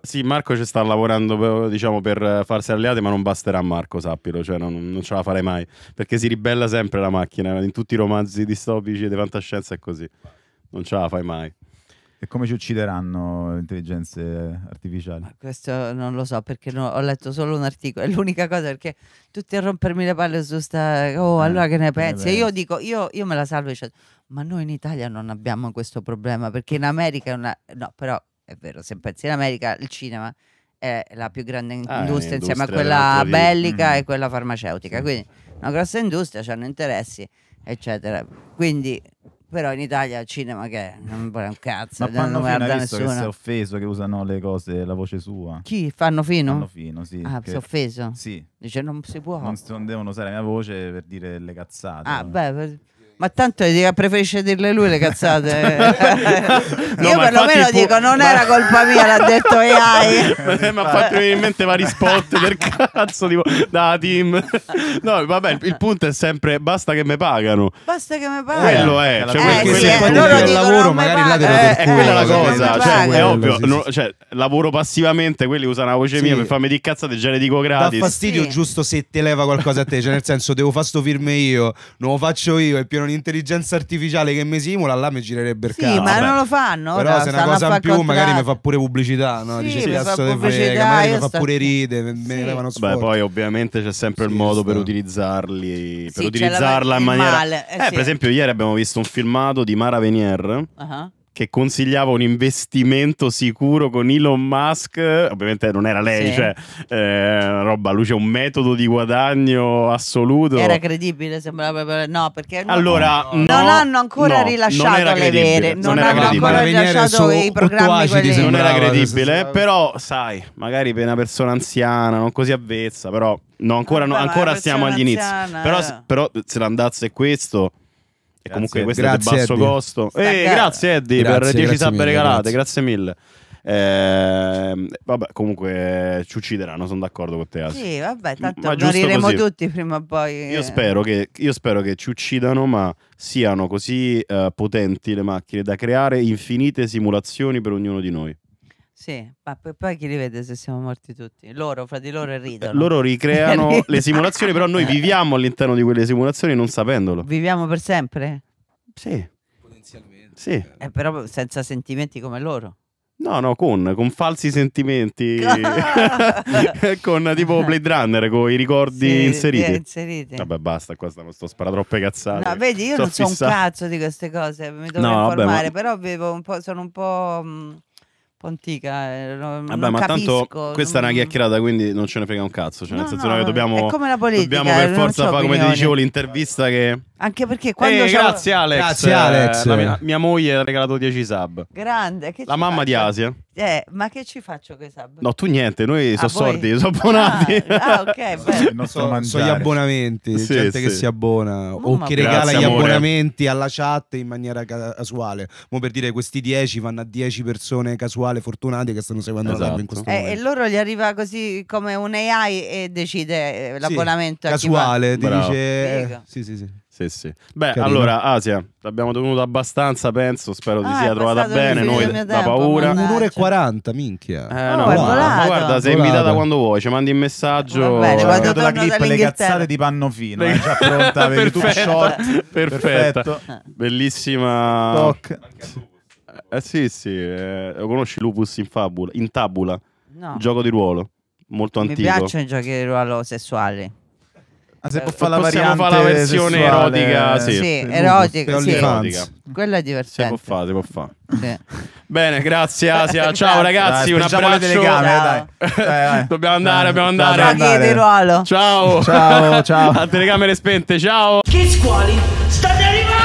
Sì, Marco ci sta lavorando diciamo, per farsi alleate, ma non basterà Marco, sappilo, cioè non, non, ce la farei mai, perché si ribella sempre la macchina, in tutti i romanzi distopici e di fantascienza è così, non ce la fai mai. E come ci uccideranno le intelligenze artificiali? Ma questo non lo so perché no, ho letto solo un articolo, è l'unica cosa perché tutti a rompermi le palle su sta... Oh, eh, allora che ne eh, pensi? Io dico, io, io me la salvo, cioè, ma noi in Italia non abbiamo questo problema perché in America è una... No, però è vero, se pensi in America il cinema è la più grande ah, industria insieme a quella mm. bellica mm. e quella farmaceutica, sì. quindi una grossa industria, hanno interessi, eccetera. Quindi però in Italia il cinema che è? non è un cazzo, Ma cioè, non guarda nessuno. Che si è offeso che usano le cose, la voce sua. Chi? Fanno fino? Fanno fino, sì. Ah, che... si è offeso? Sì. Dice non si può. Non, non devono usare la mia voce per dire le cazzate. Ah, no? beh, per... Ma tanto preferisce dirle lui le cazzate. Eh. no, Io perlomeno dico: non ma... era colpa mia, l'ha detto AI. Eh, ma infatti in mente vari spot del cazzo, tipo da team. No, vabbè, il, punto è sempre: basta che mi pagano. Basta che mi pagano. Quello è. Cioè, eh, quello sì, è quello eh, loro il lavoro, magari là te eh, È quella la cioè, cosa. Cioè, è ovvio, sì, no, cioè, lavoro passivamente, quelli usano la voce sì. mia per farmi di cazzate, già ne dico gratis. Dà fastidio giusto se te leva qualcosa a te, cioè nel senso, devo fare sto firme io, non lo faccio io, e pieno un'intelligenza artificiale che mi simula, là mi girerebbe il sì, cazzo. ma non lo fanno. Però ora, se una cosa in più, magari mi fa pure pubblicità. No? Sì, Dice sì, cazzo di frega, magari mi fa sto... pure ride, me sì. ne levano Beh, poi ovviamente c'è sempre il modo per utilizzarli, per utilizzarla in maniera... Male, eh, eh Per esempio ieri abbiamo visto un filmato di Mara Venier. uh che consigliava un investimento sicuro con Elon Musk, ovviamente non era lei, sì. cioè eh, roba, lui c'è un metodo di guadagno assoluto. Era credibile, sembrava no, perché allora non, no, non hanno ancora no, rilasciato le vere, non, non hanno ancora rilasciato i programmi quelli. Non era credibile, però sai, magari per una persona anziana, non così avvezza, però no, ancora, ah, no, ancora stiamo agli inizi. Però, eh. però se è questo e comunque questo è il basso Eddie. costo. Eh, grazie Eddie grazie, per 10 sub regalate, grazie mille. Eh, vabbè, comunque eh, ci uccideranno, sono d'accordo con te. Asi. Sì, vabbè, tanto ma moriremo così. tutti prima o poi. Io eh. spero, che, io spero che ci uccidano, ma siano così eh, potenti le macchine da creare infinite simulazioni per ognuno di noi. Sì, ma poi chi li vede se siamo morti tutti? Loro fra di loro eh, ridono. Loro ricreano le simulazioni, però noi viviamo all'interno di quelle simulazioni non sapendolo. Viviamo per sempre? Sì. Potenzialmente. Sì. Eh, però senza sentimenti come loro. No, no, con, con falsi sentimenti, con tipo Blade Runner, con i ricordi sì, inseriti. inseriti. Vabbè, basta, qua sto, sto sparando troppe cazzate. No, vedi, io sto non so un cazzo di queste cose, mi devo no, informare, vabbè, ma... però un sono un po'... Mh mm, Pontica, eh, non, Vabbè, non ma capisco, tanto questa non... è una chiacchierata, quindi non ce ne frega un cazzo. Cioè, no, nel senso no, che dobbiamo, politica, dobbiamo per eh, forza fare, come ti dicevo, l'intervista che. Anche perché quando. Eh, grazie, Alex. Grazie, Alex. Eh, mia, mia, moglie ha regalato 10 sub. Grande. la mamma faccio? di Asia. Eh, ma che ci faccio che sabato? No, tu niente, noi ah, sono sordi, sono abbonati. Ah, ah ok, beh. Sono so, gli abbonamenti, sì, gente sì. che si abbona Mamma o che regala grazie, gli amore. abbonamenti alla chat in maniera casuale. Mo per dire questi 10 vanno a 10 persone casuali fortunate che stanno seguendo esatto. la live in questo esatto. eh, momento. E loro gli arriva così come un AI e decide eh, l'abbonamento sì, casuale, ti dice Figo. Sì, sì, sì. Sì, sì. Beh, Carino. allora, Asia, l'abbiamo tenuto abbastanza, penso. Spero ti ah, sia trovata bene. Noi da tempo, paura. Un'ora e 40, minchia. Eh, oh, no, guarda, guarda, sei invitata quando vuoi. Ci mandi un messaggio. Va bene, vado la clip, le cazzate di panno fino. È eh, già pronta per YouTube Short. Perfetto. Ah. Bellissima. Doc. Eh sì, sì. Eh, conosci Lupus in Fabula? In Tabula? No. Gioco di ruolo. Molto Mi antico. Mi piacciono i giochi di ruolo sessuali. Ma ah, se eh, può fare la possiamo fare la versione sessuale, erotica, sì. sì erotica, sì. erotica. Quella è divertente. Si può fare, si può fare. Sì. Bene, grazie Asia. Ciao ragazzi, dai, un abbraccio. Delle camere, dai. Dai, dai. dobbiamo andare, dobbiamo andare. andare. Ciao. Ciao, ciao. A telecamere spente, ciao. Che scuoli? State arrivando